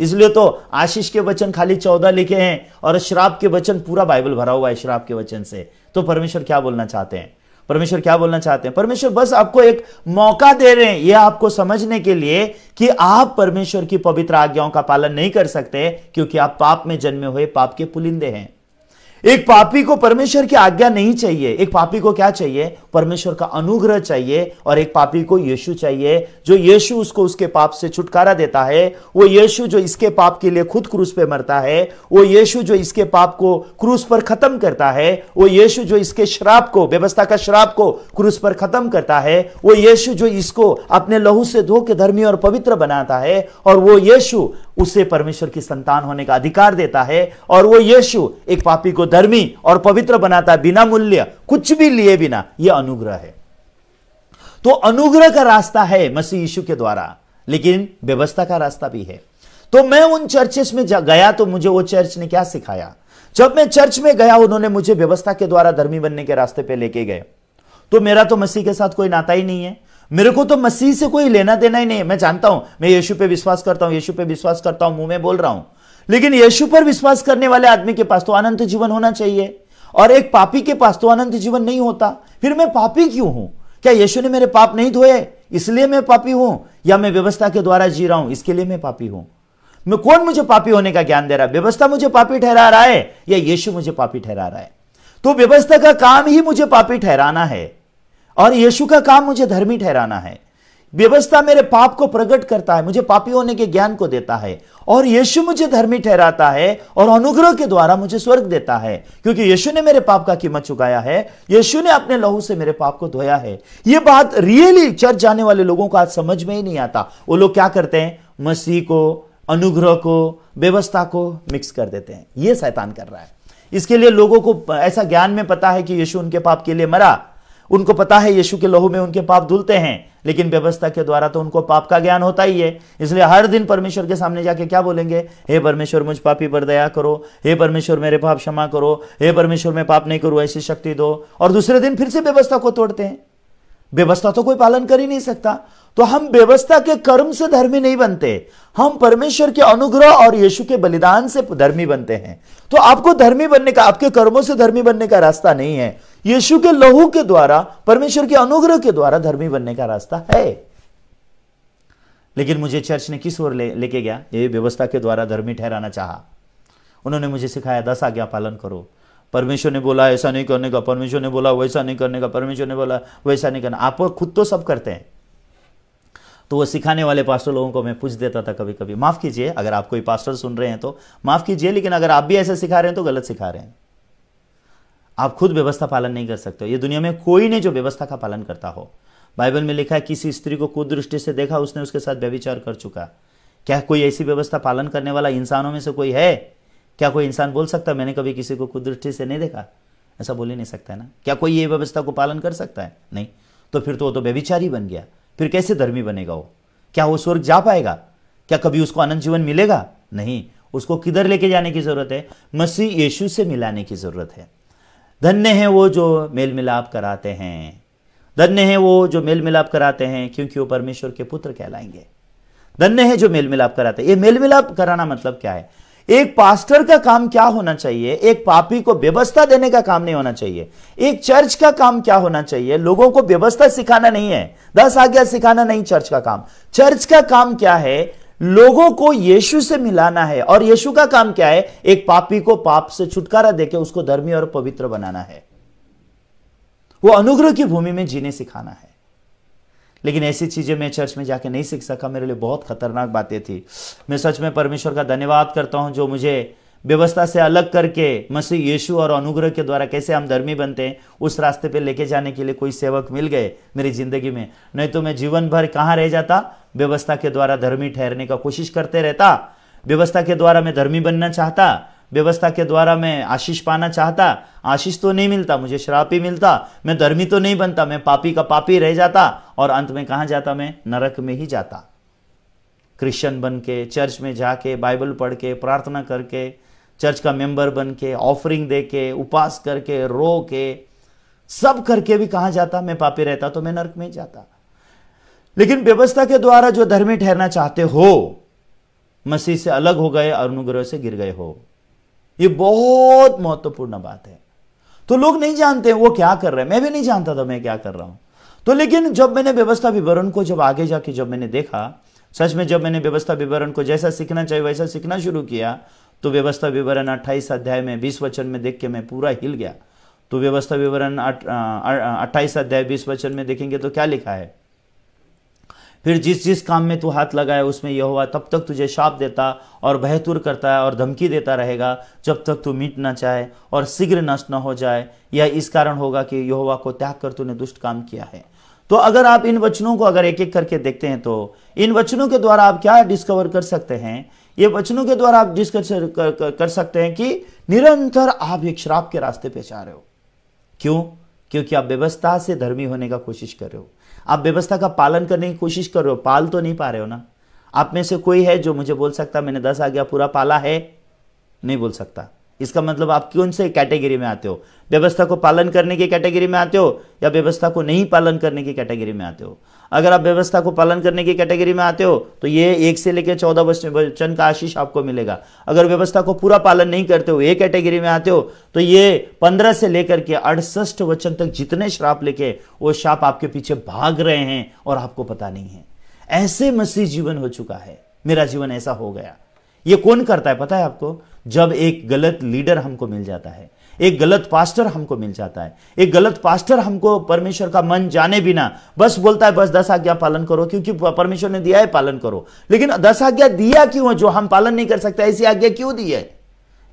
इसलिए तो आशीष के वचन खाली चौदह लिखे हैं और श्राप के वचन पूरा बाइबल भरा हुआ है श्राप के वचन से तो परमेश्वर क्या बोलना चाहते हैं परमेश्वर क्या बोलना चाहते हैं परमेश्वर बस आपको एक मौका दे रहे हैं यह आपको समझने के लिए कि आप परमेश्वर की पवित्र आज्ञाओं का पालन नहीं कर सकते क्योंकि आप पाप में जन्मे हुए पाप के पुलिंदे हैं एक पापी को परमेश्वर की आज्ञा नहीं चाहिए एक पापी को क्या चाहिए परमेश्वर का अनुग्रह चाहिए और एक पापी को यीशु चाहिए जो यीशु उसको उसके पाप से छुटकारा देता है वो यीशु जो इसके पाप के लिए खुद क्रूस पे मरता है वो यीशु जो इसके पाप को क्रूस पर खत्म करता है वो यीशु जो इसके श्राप को व्यवस्था का श्राप को क्रूस पर खत्म करता है वो यीशु जो इसको अपने लहू से धो के धर्मी और पवित्र बनाता है और वो यीशु उसे परमेश्वर की संतान होने का अधिकार देता है और वो यीशु एक पापी को धर्मी और पवित्र बनाता है बिना मूल्य कुछ भी लिए बिना यह अनुग्रह है तो अनुग्रह का रास्ता है मसीह यीशु के द्वारा लेकिन व्यवस्था का रास्ता भी है तो मैं उन चर्चेस में गया तो मुझे वो चर्च ने क्या सिखाया जब मैं चर्च में गया उन्होंने मुझे व्यवस्था के द्वारा धर्मी बनने के रास्ते पे लेके गए तो मेरा तो मसीह के साथ कोई नाता ही नहीं है मेरे को तो मसीह से कोई लेना देना ही नहीं है मैं जानता हूं मैं यीशु पे विश्वास करता हूं यीशु पे विश्वास करता हूं मुंह में बोल रहा हूं लेकिन यीशु पर विश्वास करने वाले आदमी के पास तो अनंत जीवन होना चाहिए और एक पापी के पास तो अनंत जीवन नहीं होता फिर मैं पापी क्यों हूं क्या यीशु ने मेरे पाप नहीं धोए इसलिए मैं पापी हूं या मैं व्यवस्था के द्वारा जी रहा हूं इसके लिए मैं पापी हूं मैं कौन मुझे पापी होने का ज्ञान दे रहा है व्यवस्था मुझे पापी ठहरा रहा है या यीशु मुझे पापी ठहरा रहा है तो व्यवस्था का काम ही मुझे पापी ठहराना है और यीशु का काम मुझे धर्मी ठहराना है व्यवस्था मेरे पाप को प्रकट करता है मुझे पापी होने के ज्ञान को देता है और यीशु मुझे धर्मी ठहराता है और अनुग्रह के द्वारा मुझे स्वर्ग देता है क्योंकि यीशु ने मेरे पाप का कीमत चुकाया है यीशु ने अपने लहू से मेरे पाप को धोया है यह बात रियली चर्च जाने वाले लोगों को आज समझ में ही नहीं आता वो लोग क्या करते हैं मसीह को अनुग्रह को व्यवस्था को मिक्स कर देते हैं यह शैतान कर रहा है इसके लिए लोगों को ऐसा ज्ञान में पता है कि यीशु उनके पाप के लिए मरा उनको पता है यीशु के लहू में उनके पाप धुलते हैं लेकिन व्यवस्था के द्वारा तो उनको पाप का ज्ञान होता ही है इसलिए हर दिन परमेश्वर के सामने जाके क्या बोलेंगे हे परमेश्वर मुझ पापी पर दया करो हे परमेश्वर मेरे पाप क्षमा करो हे परमेश्वर मैं पाप नहीं करूं ऐसी शक्ति दो और दूसरे दिन फिर से व्यवस्था को तोड़ते हैं व्यवस्था तो कोई पालन कर ही नहीं सकता तो हम व्यवस्था के कर्म से धर्मी नहीं बनते हम परमेश्वर के अनुग्रह और यीशु के बलिदान से धर्मी बनते हैं तो आपको धर्मी बनने का आपके कर्मों से धर्मी बनने का रास्ता नहीं है यीशु के लहू के द्वारा परमेश्वर के अनुग्रह के द्वारा धर्मी बनने का रास्ता है लेकिन मुझे चर्च ने किस ओर ले, लेके गया ये व्यवस्था के द्वारा धर्मी ठहराना चाह उन्होंने मुझे सिखाया दस आज्ञा पालन करो परमेश्वर ने बोला ऐसा नहीं करने का परमेश्वर ने बोला वैसा नहीं करने का परमेश्वर ने बोला वैसा नहीं करना आप खुद तो सब करते हैं तो वो सिखाने वाले पास्टर लोगों को मैं पूछ देता था कभी कभी माफ़ कीजिए अगर आप कोई पास्टर सुन रहे हैं तो माफ़ कीजिए लेकिन अगर आप भी ऐसे सिखा रहे हैं तो गलत सिखा रहे हैं आप खुद व्यवस्था पालन नहीं कर सकते ये दुनिया में कोई नहीं जो व्यवस्था का पालन करता हो बाइबल में लिखा है किसी स्त्री को कुदृष्टि से देखा उसने उसके साथ व्यविचार कर चुका क्या कोई ऐसी व्यवस्था पालन करने वाला इंसानों में से कोई है क्या कोई इंसान बोल सकता मैंने कभी किसी को कुदृष्टि से नहीं देखा ऐसा बोल ही नहीं सकता है ना क्या कोई ये व्यवस्था को पालन कर सकता है नहीं तो फिर तो वो तो व्यविचारी बन गया फिर कैसे धर्मी बनेगा वो क्या वो स्वर्ग जा पाएगा क्या कभी उसको अनंत जीवन मिलेगा नहीं उसको किधर लेके जाने की जरूरत है मसीह यीशु से मिलाने की जरूरत है धन्य है वो जो मेल मिलाप कराते हैं धन्य है वो जो मेल मिलाप कराते हैं क्योंकि वो परमेश्वर के पुत्र कहलाएंगे धन्य है जो मेल मिलाप कराते हैं ये मेल मिलाप कराना मतलब क्या है एक पास्टर का काम क्या होना चाहिए एक पापी को व्यवस्था देने का काम नहीं होना चाहिए एक चर्च का काम क्या होना चाहिए लोगों को व्यवस्था सिखाना नहीं है दस आज्ञा सिखाना नहीं चर्च का काम चर्च का काम क्या है लोगों को यीशु से मिलाना है और यीशु का काम क्या है एक पापी को पाप से छुटकारा देके उसको धर्मी और पवित्र बनाना है वो अनुग्रह की भूमि में जीने सिखाना है लेकिन ऐसी चीज़ें मैं चर्च में जाके नहीं सीख सका मेरे लिए बहुत खतरनाक बातें थी मैं सच में परमेश्वर का धन्यवाद करता हूँ जो मुझे व्यवस्था से अलग करके मसीह यीशु और अनुग्रह के द्वारा कैसे हम धर्मी बनते हैं उस रास्ते पे लेके जाने के लिए कोई सेवक मिल गए मेरी ज़िंदगी में नहीं तो मैं जीवन भर कहाँ रह जाता व्यवस्था के द्वारा धर्मी ठहरने का कोशिश करते रहता व्यवस्था के द्वारा मैं धर्मी बनना चाहता व्यवस्था के द्वारा मैं आशीष पाना चाहता आशीष तो नहीं मिलता मुझे श्रापी मिलता मैं धर्मी तो नहीं बनता मैं पापी का पापी रह जाता और अंत में कहा जाता मैं नरक में ही जाता क्रिश्चियन बन के चर्च में जाके बाइबल पढ़ के प्रार्थना करके चर्च का मेंबर बन के ऑफरिंग दे के उपास करके रो के सब करके भी कहा जाता मैं पापी रहता तो मैं नरक में ही जाता लेकिन व्यवस्था के द्वारा जो धर्मी ठहरना चाहते हो मसीह से अलग हो गए और अनुग्रह से गिर गए हो ये बहुत महत्वपूर्ण बात है तो लोग नहीं जानते वो क्या कर रहे हैं मैं भी नहीं जानता था मैं क्या कर रहा हूं तो लेकिन जब मैंने व्यवस्था विवरण को जब आगे जाके जब मैंने देखा सच में जब मैंने व्यवस्था विवरण को जैसा सीखना चाहिए वैसा सीखना शुरू किया तो व्यवस्था विवरण अट्ठाईस अध्याय में बीस वचन में देख के मैं पूरा हिल गया तो व्यवस्था विवरण अट्ठाईस अध्याय बीस वचन में देखेंगे तो क्या लिखा है फिर जिस जिस काम में तू हाथ लगाए उसमें यह हुआ तब तक तुझे शाप देता और बहतुर करता है और धमकी देता रहेगा जब तक तू मिट ना चाहे और शीघ्र नष्ट न हो जाए यह इस कारण होगा कि यहोवा को त्याग कर तूने दुष्ट काम किया है तो अगर आप इन वचनों को अगर एक एक करके देखते हैं तो इन वचनों के द्वारा आप क्या डिस्कवर कर सकते हैं ये वचनों के द्वारा आप डिस्कवर कर, कर, कर सकते हैं कि निरंतर आप एक श्राप के रास्ते पे जा रहे हो क्यों क्योंकि आप व्यवस्था से धर्मी होने का कोशिश कर रहे हो आप व्यवस्था का पालन करने की कोशिश कर रहे हो पाल तो नहीं पा रहे हो ना आप में से कोई है जो मुझे बोल सकता मैंने दस आज्ञा पूरा पाला है नहीं बोल सकता इसका मतलब आप कौन से कैटेगरी में आते हो व्यवस्था को पालन करने की कैटेगरी में आते हो या व्यवस्था को नहीं पालन करने की कैटेगरी में आते हो अगर आप व्यवस्था को पालन करने की कैटेगरी में आते हो तो ये एक से लेकर चौदह वचन का आशीष आपको मिलेगा अगर व्यवस्था को पूरा पालन नहीं करते हो ये कैटेगरी में आते हो तो ये पंद्रह से लेकर के अड़सठ वचन तक जितने श्राप लेके वो श्राप आपके पीछे भाग रहे हैं और आपको पता नहीं है ऐसे मसीह जीवन हो चुका है मेरा जीवन ऐसा हो गया ये कौन करता है पता है आपको जब एक गलत लीडर हमको मिल जाता है एक गलत पास्टर हमको मिल जाता है एक गलत पास्टर हमको परमेश्वर का मन जाने बिना बस बोलता है बस दस आज्ञा पालन करो क्योंकि परमेश्वर ने दिया है पालन करो लेकिन दस आज्ञा दिया क्यों है जो हम पालन नहीं कर सकते ऐसी आज्ञा क्यों दी है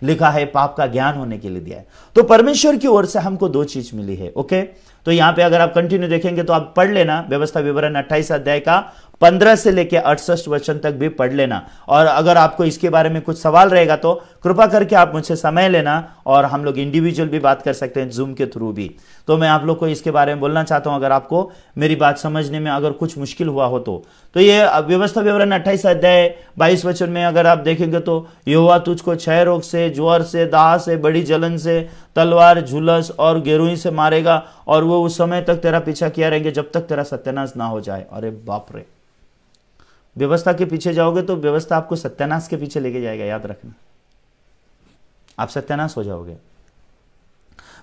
लिखा है पाप का ज्ञान होने के लिए दिया है तो परमेश्वर की ओर से हमको दो चीज मिली है ओके तो यहां पे अगर आप कंटिन्यू देखेंगे तो आप पढ़ लेना व्यवस्था विवरण अट्ठाईस अध्याय का पंद्रह से लेकर अड़सठ वचन तक भी पढ़ लेना और अगर आपको इसके बारे में कुछ सवाल रहेगा तो कृपा करके आप मुझसे समय लेना और हम लोग इंडिविजुअल भी बात कर सकते हैं जूम के थ्रू भी तो मैं आप लोग को इसके बारे में बोलना चाहता हूं अगर आपको मेरी बात समझने में अगर कुछ मुश्किल हुआ हो तो तो ये व्यवस्था विवरण अट्ठाईस अध्याय बाईस वचन में अगर आप देखेंगे तो युवा तुझको क्षय रोग से ज्वर से दाह से बड़ी जलन से तलवार झुलस और गेरुई से मारेगा और वो उस समय तक तेरा पीछा किया रहेंगे जब तक तेरा सत्यानाश ना हो जाए अरे बाप रे व्यवस्था के पीछे जाओगे तो व्यवस्था आपको सत्यानाश के पीछे लेके जाएगा याद रखना आप सत्यानाश हो जाओगे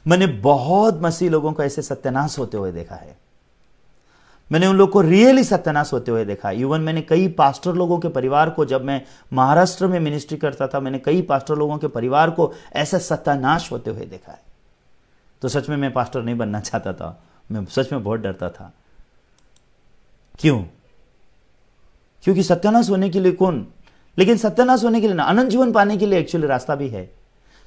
मैंने बहुत मसीह लोगों को ऐसे सत्यानाश होते हुए देखा है मैंने उन लोगों को रियली सत्यानाश होते हुए देखा इवन मैंने कई पास्टर लोगों के परिवार को जब मैं महाराष्ट्र में मिनिस्ट्री करता था मैंने कई पास्टर लोगों के परिवार को ऐसा सत्यानाश होते हुए देखा है तो सच में मैं पास्टर नहीं बनना चाहता था मैं सच में बहुत डरता था क्यों क्योंकि सत्यानाश होने के लिए कौन लेकिन सत्यानाश होने के लिए ना अनंत जीवन पाने के लिए एक्चुअली रास्ता भी है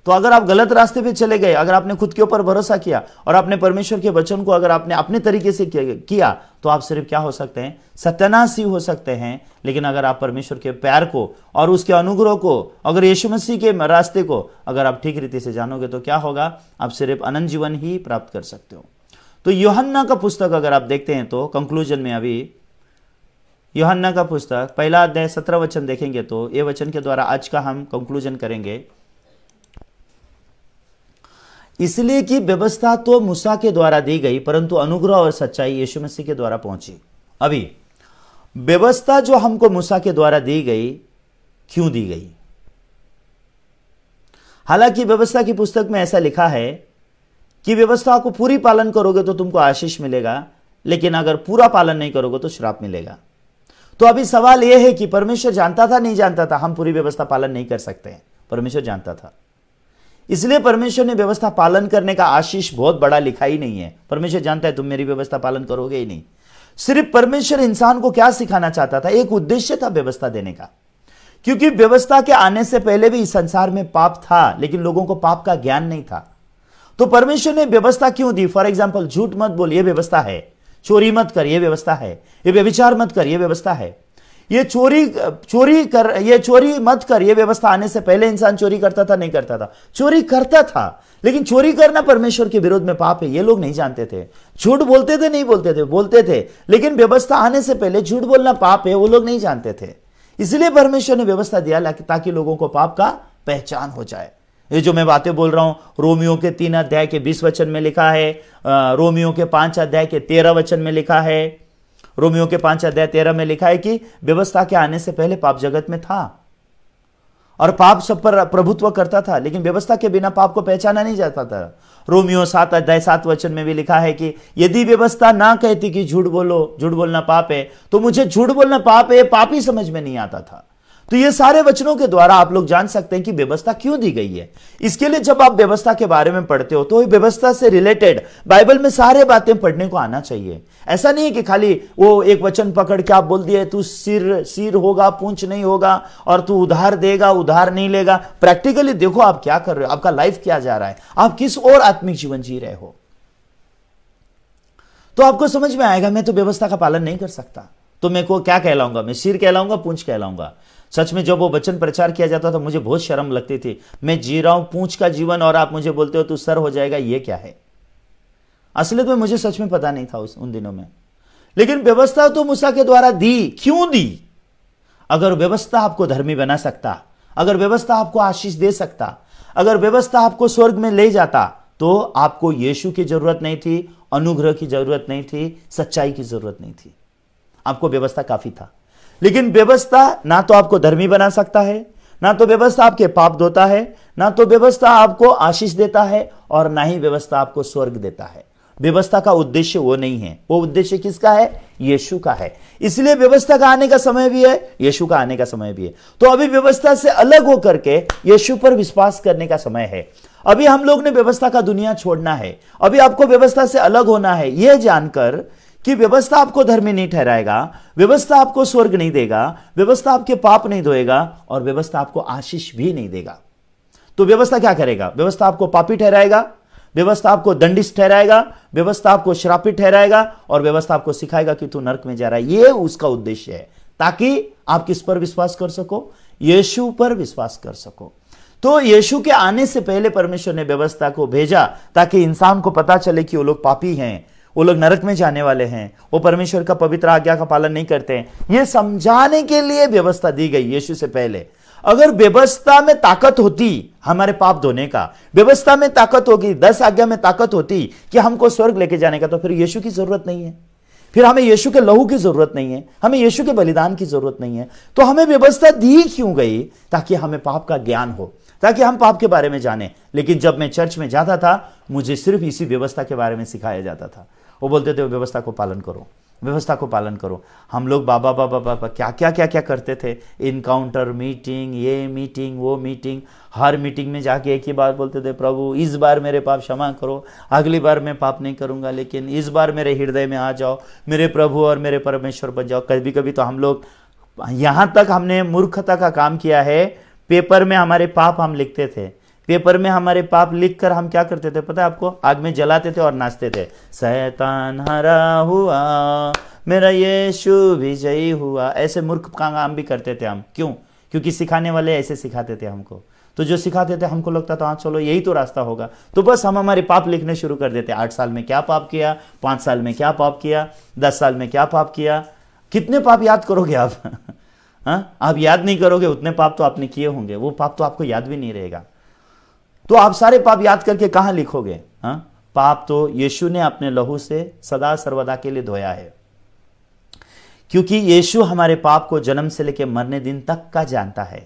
तो अगर आप गलत रास्ते पे चले गए अगर आपने खुद के ऊपर भरोसा किया और आपने परमेश्वर के वचन को अगर आपने अपने तरीके से किया तो आप सिर्फ क्या हो सकते हैं सत्यानाश ही हो सकते हैं लेकिन अगर आप परमेश्वर के प्यार को और उसके अनुग्रह को अगर यीशु मसीह के रास्ते को अगर आप ठीक रीति से जानोगे तो क्या होगा आप सिर्फ अनंत जीवन ही प्राप्त कर सकते हो तो योहन्ना का पुस्तक अगर आप देखते हैं तो कंक्लूजन में अभी योहन्ना का पुस्तक पहला अध्याय सत्रह वचन देखेंगे तो ये वचन के द्वारा आज का हम कंक्लूजन करेंगे इसलिए कि व्यवस्था तो मूसा के द्वारा दी गई परंतु अनुग्रह और सच्चाई यीशु मसीह के द्वारा पहुंची अभी व्यवस्था जो हमको मूसा के द्वारा दी गई क्यों दी गई हालांकि व्यवस्था की पुस्तक में ऐसा लिखा है कि व्यवस्था को पूरी पालन करोगे तो तुमको आशीष मिलेगा लेकिन अगर पूरा पालन नहीं करोगे तो श्राप मिलेगा तो अभी सवाल यह है कि परमेश्वर जानता था नहीं जानता था हम पूरी व्यवस्था पालन नहीं कर सकते हैं परमेश्वर जानता था इसलिए परमेश्वर ने व्यवस्था पालन करने का आशीष बहुत बड़ा लिखा ही नहीं है परमेश्वर जानता है तुम मेरी व्यवस्था पालन करोगे ही नहीं सिर्फ परमेश्वर इंसान को क्या सिखाना चाहता था एक उद्देश्य था व्यवस्था देने का क्योंकि व्यवस्था के आने से पहले भी इस संसार में पाप था लेकिन लोगों को पाप का ज्ञान नहीं था तो परमेश्वर ने व्यवस्था क्यों दी फॉर एग्जाम्पल झूठ मत बोलिए व्यवस्था है चोरी मत कर ये व्यवस्था है ये व्यविचार मत कर ये व्यवस्था है ये चोरी चोरी कर ये चोरी मत कर ये व्यवस्था आने से पहले इंसान चोरी करता था नहीं करता था चोरी करता था लेकिन चोरी करना परमेश्वर के विरोध में पाप है ये लोग नहीं जानते थे झूठ बोलते थे नहीं बोलते थे बोलते थे लेकिन व्यवस्था आने से पहले झूठ बोलना पाप है वो लोग नहीं जानते थे इसलिए परमेश्वर ने व्यवस्था दिया ताकि लोगों को पाप का पहचान हो जाए ये जो मैं बातें बोल रहा हूँ रोमियो के तीन अध्याय के बीस वचन में लिखा है रोमियो के पांच अध्याय के तेरह वचन में लिखा है रोमियो के पांच अध्याय तेरह में लिखा है कि व्यवस्था के आने से पहले पाप जगत में था और पाप सब पर प्रभुत्व करता था लेकिन व्यवस्था के बिना पाप को पहचाना नहीं जाता था रोमियो सात अध्याय सात वचन में भी लिखा है कि यदि व्यवस्था ना कहती कि झूठ बोलो झूठ बोलना पाप है तो मुझे झूठ बोलना पाप है पाप ही समझ में नहीं आता था तो ये सारे वचनों के द्वारा आप लोग जान सकते हैं कि व्यवस्था क्यों दी गई है इसके लिए जब आप व्यवस्था के बारे में पढ़ते हो तो व्यवस्था से रिलेटेड बाइबल में सारे बातें पढ़ने को आना चाहिए ऐसा नहीं है कि खाली वो एक वचन पकड़ के आप बोल दिए तू सिर सिर होगा पूंछ नहीं होगा और तू उधार देगा उधार नहीं लेगा प्रैक्टिकली देखो आप क्या कर रहे हो आपका लाइफ क्या जा रहा है आप किस और आत्मिक जीवन जी रहे हो तो आपको समझ में आएगा मैं तो व्यवस्था का पालन नहीं कर सकता तो मैं को क्या कहलाऊंगा मैं सिर कहलाऊंगा पूंछ कहलाऊंगा सच में जब वो वचन प्रचार किया जाता था मुझे बहुत शर्म लगती थी मैं जी रहा हूं पूछ का जीवन और आप मुझे बोलते हो तू सर हो जाएगा ये क्या है असलियत में मुझे सच में पता नहीं था उस उन दिनों में लेकिन व्यवस्था तो मूसा के द्वारा दी क्यों दी अगर व्यवस्था आपको धर्मी बना सकता अगर व्यवस्था आपको आशीष दे सकता अगर व्यवस्था आपको स्वर्ग में ले जाता तो आपको यीशु की जरूरत नहीं थी अनुग्रह की जरूरत नहीं थी सच्चाई की जरूरत नहीं थी आपको व्यवस्था काफी था लेकिन व्यवस्था ना तो आपको धर्मी बना सकता है ना तो व्यवस्था आपके पाप धोता है ना तो व्यवस्था आपको आशीष देता है और ना ही व्यवस्था आपको स्वर्ग देता है व्यवस्था का उद्देश्य वो नहीं है वो उद्देश्य किसका है यीशु का है इसलिए व्यवस्था का आने का समय भी है यीशु का आने का समय भी है तो अभी व्यवस्था से अलग होकर के यीशु पर विश्वास करने का समय है अभी हम लोग ने व्यवस्था का दुनिया छोड़ना है अभी आपको व्यवस्था से अलग होना है यह जानकर कि व्यवस्था आपको धर्मी नहीं ठहराएगा व्यवस्था आपको स्वर्ग नहीं देगा व्यवस्था आपके पाप नहीं धोएगा और व्यवस्था आपको आशीष भी नहीं देगा तो व्यवस्था क्या करेगा व्यवस्था आपको पापी ठहराएगा व्यवस्था आपको दंडित ठहराएगा व्यवस्था आपको श्रापित ठहराएगा और व्यवस्था आपको सिखाएगा कि तू नर्क में जा रहा है यह उसका उद्देश्य है ताकि आप किस पर विश्वास कर सको यीशु पर विश्वास कर सको तो यीशु के आने से पहले परमेश्वर ने व्यवस्था को भेजा ताकि इंसान को पता चले कि वो लोग पापी हैं वो लोग नरक में जाने वाले हैं वो परमेश्वर का पवित्र आज्ञा का पालन नहीं करते हैं ये समझाने के लिए व्यवस्था दी गई यीशु से पहले अगर व्यवस्था में ताकत होती हमारे पाप धोने का व्यवस्था में ताकत होगी दस आज्ञा में ताकत होती कि हमको स्वर्ग लेके जाने का तो फिर यीशु की जरूरत नहीं है फिर हमें यीशु के लहू की जरूरत नहीं है हमें यीशु के बलिदान की जरूरत नहीं है तो हमें व्यवस्था दी क्यों गई ताकि हमें पाप का ज्ञान हो ताकि हम पाप के बारे में जाने लेकिन जब मैं चर्च में जाता था मुझे सिर्फ इसी व्यवस्था के बारे में सिखाया जाता था वो बोलते थे व्यवस्था को पालन करो व्यवस्था को पालन करो हम लोग बाबा बाबा बाबा क्या क्या क्या क्या करते थे इनकाउंटर मीटिंग ये मीटिंग वो मीटिंग हर मीटिंग में जाके एक ही बात बोलते थे प्रभु इस बार मेरे पाप क्षमा करो अगली बार मैं पाप नहीं करूँगा लेकिन इस बार मेरे हृदय में आ जाओ मेरे प्रभु और मेरे परमेश्वर बन जाओ कभी कभी तो हम लोग यहाँ तक हमने मूर्खता का काम किया है पेपर में हमारे पाप हम लिखते थे पेपर में हमारे पाप लिख कर हम क्या करते थे पता है आपको आग में जलाते थे और नाचते थे शैतान हरा हुआ मेरा ये विजयी हुआ ऐसे मूर्ख काम भी करते थे हम क्यों क्योंकि सिखाने वाले ऐसे सिखाते थे हमको तो जो सिखाते थे हमको लगता था हाँ चलो यही तो रास्ता होगा तो बस हम हमारे पाप लिखने शुरू कर देते आठ साल में क्या पाप किया पांच साल में क्या पाप किया दस साल में क्या पाप किया कितने पाप याद करोगे आप [laughs] हाँ आप याद नहीं करोगे उतने पाप तो आपने किए होंगे वो पाप तो आपको याद भी नहीं रहेगा तो आप सारे पाप याद करके कहा लिखोगे हा? पाप तो यीशु ने अपने लहू से सदा सर्वदा के लिए धोया है क्योंकि यीशु हमारे पाप को जन्म से लेकर मरने दिन तक का जानता है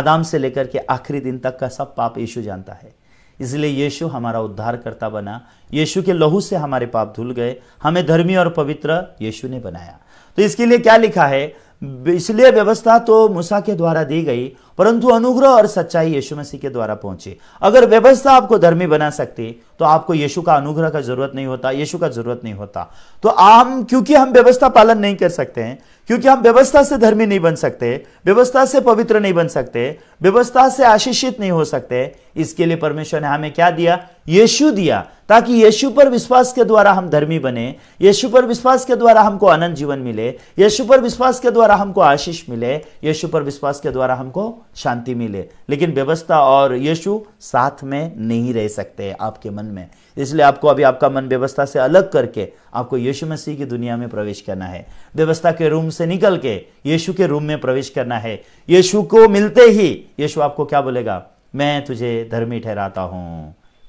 आदाम से लेकर के आखिरी दिन तक का सब पाप यीशु जानता है इसलिए यीशु हमारा उद्धारकर्ता बना यीशु के लहू से हमारे पाप धुल गए हमें धर्मी और पवित्र यीशु ने बनाया तो इसके लिए क्या लिखा है इसलिए व्यवस्था तो मूसा के द्वारा दी गई परंतु अनुग्रह और सच्चाई यीशु मसीह के द्वारा पहुंची अगर व्यवस्था आपको धर्मी बना सकती तो आपको यीशु का अनुग्रह का जरूरत नहीं होता यीशु का जरूरत नहीं होता तो आम क्योंकि हम व्यवस्था पालन नहीं कर सकते हैं क्योंकि हम व्यवस्था से धर्मी नहीं बन सकते व्यवस्था से पवित्र नहीं बन सकते व्यवस्था से आशीषित नहीं हो सकते इसके लिए परमेश्वर ने हमें क्या दिया यीशु दिया ताकि यीशु पर विश्वास के द्वारा हम धर्मी बने यीशु पर विश्वास के द्वारा हमको अनंत जीवन मिले यीशु पर विश्वास के द्वारा हमको आशीष मिले यीशु पर विश्वास के द्वारा हमको शांति मिले लेकिन व्यवस्था और यीशु साथ में नहीं रह सकते आपके मन में इसलिए आपको अभी आपका मन व्यवस्था से अलग करके आपको यीशु मसीह की दुनिया में प्रवेश करना है व्यवस्था के रूम से निकल के यीशु के रूम में प्रवेश करना है यीशु को मिलते ही यीशु आपको क्या बोलेगा मैं तुझे धर्मी ठहराता हूं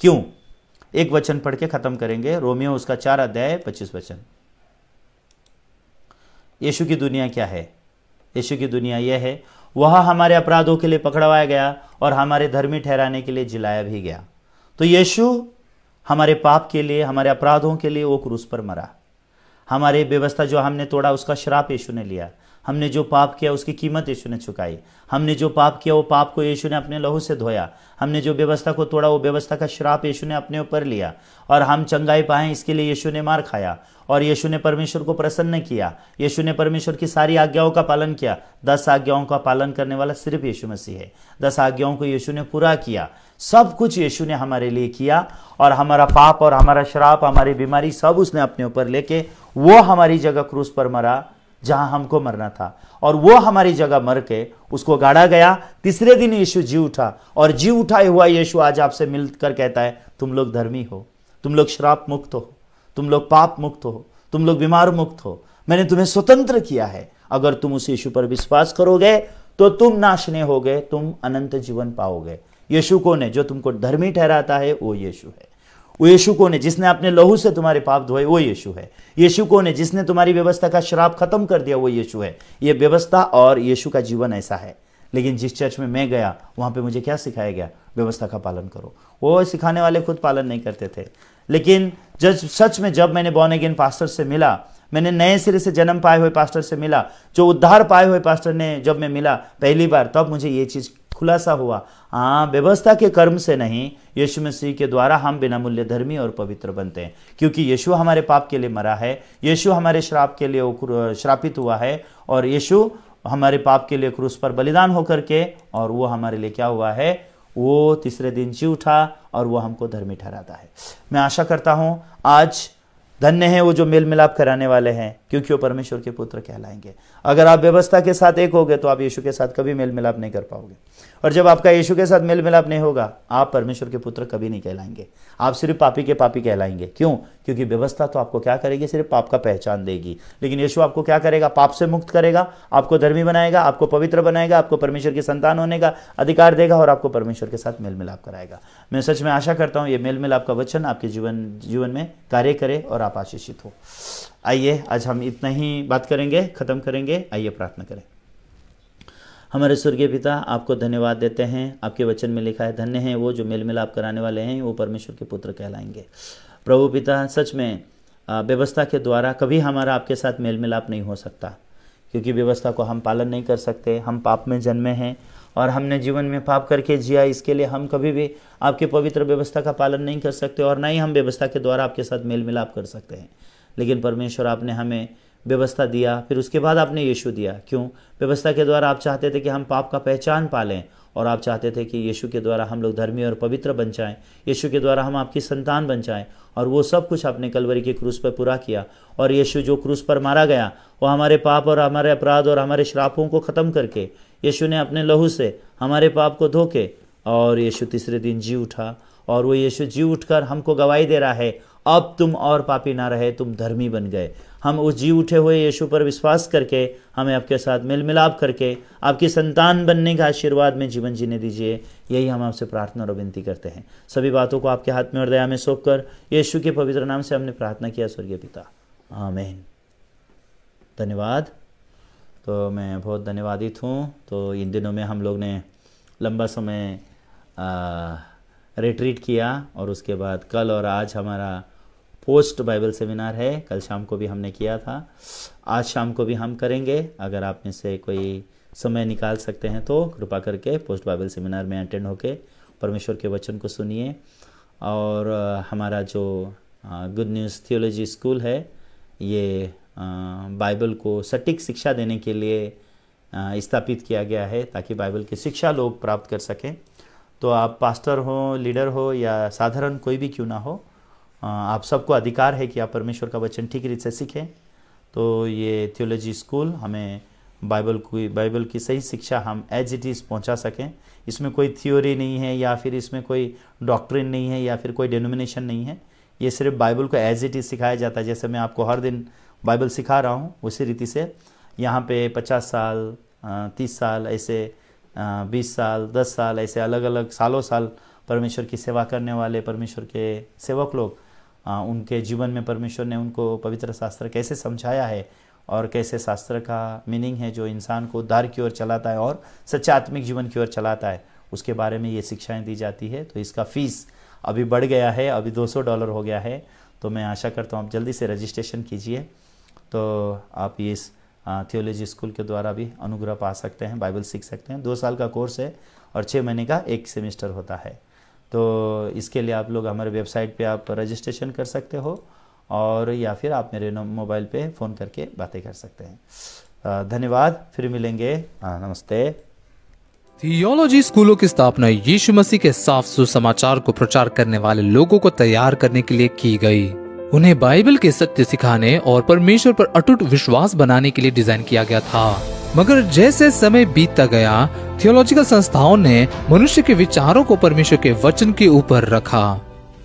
क्यों एक वचन पढ़ के खत्म करेंगे रोमियो उसका चार अध्याय पच्चीस वचन यीशु की दुनिया क्या है यीशु की दुनिया यह है वह हमारे अपराधों के लिए पकड़वाया गया और हमारे धर्मी ठहराने के लिए जिलाया भी गया तो यीशु हमारे पाप के लिए हमारे अपराधों के लिए वो क्रूस पर मरा हमारे व्यवस्था जो हमने तोड़ा उसका श्राप यीशु ने लिया हमने जो पाप किया उसकी कीमत यीशु ने चुकाई हमने जो पाप किया वो पाप को यीशु ने अपने लहू से धोया हमने जो व्यवस्था को तोड़ा वो व्यवस्था का श्राप यीशु ने अपने ऊपर लिया और हम चंगाई पाए इसके लिए यीशु ने मार खाया और यीशु ने परमेश्वर को प्रसन्न किया यीशु ने परमेश्वर की सारी आज्ञाओं का पालन किया दस आज्ञाओं का पालन करने वाला सिर्फ यीशु मसीह है दस आज्ञाओं को यीशु ने पूरा किया सब कुछ यीशु ने हमारे लिए किया और हमारा पाप और हमारा शराप हमारी बीमारी सब उसने अपने ऊपर लेके वो हमारी जगह क्रूस पर मरा जहां हमको मरना था और वो हमारी जगह मर के उसको गाड़ा गया तीसरे दिन यीशु जी उठा और जी उठाए हुआ यीशु आज आपसे मिलकर कहता है तुम लोग धर्मी हो तुम लोग श्राप मुक्त हो तुम लोग पाप मुक्त हो तुम लोग बीमार मुक्त हो मैंने तुम्हें स्वतंत्र किया है अगर तुम उस यीशु पर विश्वास करोगे तो तुम नाशने होगे तुम अनंत जीवन पाओगे यशु को ने जो तुमको धर्मी ठहराता है वो यशु है वो यशु को ने जिसने अपने लहू से तुम्हारे पाप धोए वो यशु है यशु को ने जिसने तुम्हारी व्यवस्था का शराब खत्म कर दिया वो यशु है ये व्यवस्था और यशु का जीवन ऐसा है लेकिन जिस चर्च में मैं गया वहां पे मुझे क्या सिखाया गया व्यवस्था का पालन करो वो सिखाने वाले खुद पालन नहीं करते थे लेकिन जब सच में जब मैंने बॉर्न अगेन पास्टर से मिला मैंने नए सिरे से जन्म पाए हुए पास्टर से मिला जो उद्धार पाए हुए पास्टर ने जब मैं मिला पहली बार तब मुझे ये चीज़ खुलासा हुआ हाँ व्यवस्था के कर्म से नहीं यीशु मसीह के द्वारा हम बिना मूल्य धर्मी और पवित्र बनते हैं क्योंकि यीशु हमारे पाप के लिए मरा है यीशु हमारे श्राप के लिए श्रापित हुआ है और यीशु हमारे पाप के लिए क्रूस पर बलिदान होकर के और वो हमारे लिए क्या हुआ है वो तीसरे दिन जी उठा और वो हमको धर्मी ठहराता है मैं आशा करता हूँ आज धन्य है वो जो मेल मिलाप कराने वाले हैं क्योंकि वो परमेश्वर के पुत्र कहलाएंगे अगर आप व्यवस्था के साथ एक हो गए तो आप यीशु के साथ कभी मेल मिलाप नहीं कर पाओगे और जब आपका यीशु के साथ मेल मिलाप नहीं होगा आप परमेश्वर के पुत्र कभी नहीं कहलाएंगे आप सिर्फ पापी के पापी कहलाएंगे क्यों क्योंकि व्यवस्था तो आपको क्या करेगी सिर्फ पाप का पहचान देगी लेकिन यीशु आपको क्या करेगा पाप से मुक्त करेगा आपको धर्मी बनाएगा आपको पवित्र बनाएगा आपको परमेश्वर की संतान होने का अधिकार देगा और आपको परमेश्वर के साथ मेल मिलाप कराएगा मैं सच में आशा करता हूँ ये मेल मिलाप का वचन आपके जीवन जीवन में कार्य करे और आप आशीषित हो आइए आज हम इतना ही बात करेंगे ख़त्म करेंगे आइए प्रार्थना करें हमारे स्वर्गीय पिता आपको धन्यवाद देते हैं आपके वचन में लिखा है धन्य है वो जो मेल मिलाप कराने वाले हैं वो परमेश्वर के पुत्र कहलाएंगे प्रभु पिता सच में व्यवस्था के द्वारा कभी हमारा आपके साथ मेल मिलाप नहीं हो सकता क्योंकि व्यवस्था को हम पालन नहीं कर सकते हम पाप में जन्मे हैं और हमने जीवन में पाप करके जिया इसके लिए हम कभी भी आपके पवित्र व्यवस्था का पालन नहीं कर सकते और ना ही हम व्यवस्था के द्वारा आपके साथ मेल मिलाप कर सकते हैं लेकिन परमेश्वर आपने हमें व्यवस्था दिया फिर उसके बाद आपने यीशु दिया क्यों व्यवस्था के द्वारा आप चाहते थे कि हम पाप का पहचान पालें और आप चाहते थे कि यीशु के द्वारा हम लोग धर्मी और पवित्र बन जाएं यीशु के द्वारा हम आपकी संतान बन जाएं और वो सब कुछ आपने कलवरी के क्रूस पर पूरा किया और यीशु जो क्रूस पर मारा गया वो हमारे पाप और हमारे अपराध और हमारे श्रापों को ख़त्म करके यीशु ने अपने लहू से हमारे पाप को धोके और यीशु तीसरे दिन जी उठा और वो यीशु जी उठकर हमको गवाही दे रहा है अब तुम और पापी ना रहे तुम धर्मी बन गए हम उस जी उठे हुए यीशु पर विश्वास करके हमें आपके साथ मिल मिलाप करके आपकी संतान बनने का आशीर्वाद में जीवन जीने दीजिए यही हम आपसे प्रार्थना और विनती करते हैं सभी बातों को आपके हाथ में और दया में सौंप कर यीशु के पवित्र नाम से हमने प्रार्थना किया स्वर्गीय पिता आमेन धन्यवाद तो मैं बहुत धन्यवादित हूँ तो इन दिनों में हम लोग ने लंबा समय आ, रिट्रीट किया और उसके बाद कल और आज हमारा पोस्ट बाइबल सेमिनार है कल शाम को भी हमने किया था आज शाम को भी हम करेंगे अगर आप में से कोई समय निकाल सकते हैं तो कृपा करके पोस्ट बाइबल सेमिनार में अटेंड होके परमेश्वर के वचन को सुनिए और हमारा जो गुड न्यूज़ थियोलॉजी स्कूल है ये बाइबल को सटीक शिक्षा देने के लिए स्थापित किया गया है ताकि बाइबल की शिक्षा लोग प्राप्त कर सकें तो आप पास्टर हो लीडर हो या साधारण कोई भी क्यों ना हो आप सबको अधिकार है कि आप परमेश्वर का वचन ठीक रीत से सीखें तो ये थियोलॉजी स्कूल हमें बाइबल की बाइबल की सही शिक्षा हम एज इट इज़ पहुँचा सकें इसमें कोई थ्योरी नहीं है या फिर इसमें कोई डॉक्ट्रिन नहीं है या फिर कोई डेनोमिनेशन नहीं है ये सिर्फ बाइबल को एज इट इज़ सिखाया जाता है जैसे मैं आपको हर दिन बाइबल सिखा रहा हूँ उसी रीति से यहाँ पे पचास साल तीस साल ऐसे बीस साल दस साल ऐसे अलग अलग सालों साल परमेश्वर की सेवा करने वाले परमेश्वर के सेवक लोग आ, उनके जीवन में परमेश्वर ने उनको पवित्र शास्त्र कैसे समझाया है और कैसे शास्त्र का मीनिंग है जो इंसान को उद्धार की ओर चलाता है और सच्चा आत्मिक जीवन की ओर चलाता है उसके बारे में ये शिक्षाएं दी जाती है तो इसका फ़ीस अभी बढ़ गया है अभी 200 डॉलर हो गया है तो मैं आशा करता हूँ आप जल्दी से रजिस्ट्रेशन कीजिए तो आप इस थियोलॉजी स्कूल के द्वारा भी अनुग्रह पा सकते हैं बाइबल सीख सकते हैं दो साल का कोर्स है और छः महीने का एक सेमेस्टर होता है तो इसके लिए आप लोग हमारे वेबसाइट पे आप रजिस्ट्रेशन कर सकते हो और या फिर आप मेरे मोबाइल पे फ़ोन करके बातें कर सकते हैं धन्यवाद फिर मिलेंगे नमस्ते
थियोलॉजी स्कूलों की स्थापना यीशु मसीह के साफ सुसमाचार को प्रचार करने वाले लोगों को तैयार करने के लिए की गई उन्हें बाइबल के सत्य सिखाने और परमेश्वर पर अटूट विश्वास बनाने के लिए डिजाइन किया गया था मगर जैसे समय बीतता गया थियोलॉजिकल संस्थाओं ने मनुष्य के विचारों को परमेश्वर के वचन के ऊपर रखा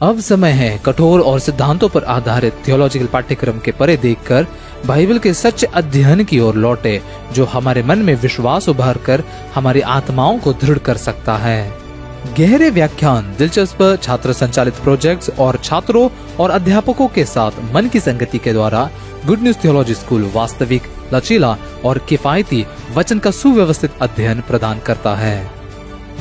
अब समय है कठोर और सिद्धांतों पर आधारित थियोलॉजिकल पाठ्यक्रम के परे देखकर बाइबल के सच अध्ययन की ओर लौटे जो हमारे मन में विश्वास उभार कर हमारी आत्माओं को दृढ़ कर सकता है गहरे व्याख्यान दिलचस्प छात्र संचालित प्रोजेक्ट्स और छात्रों और अध्यापकों के साथ मन की संगति के द्वारा गुड न्यूज थियोलॉजी स्कूल वास्तविक लचीला और किफायती वचन का सुव्यवस्थित अध्ययन प्रदान करता है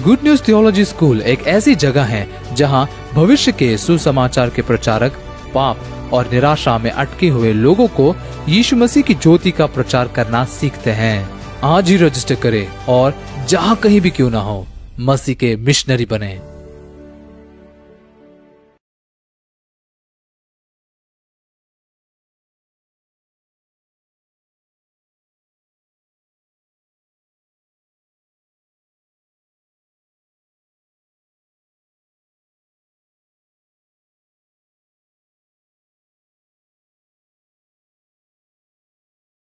गुड न्यूज थियोलॉजी स्कूल एक ऐसी जगह है जहां भविष्य के सुसमाचार के प्रचारक पाप और निराशा में अटके हुए लोगों को यीशु मसीह की ज्योति का प्रचार करना सीखते हैं आज ही रजिस्टर करें और जहां कहीं भी क्यों ना हो मसीह के मिशनरी बने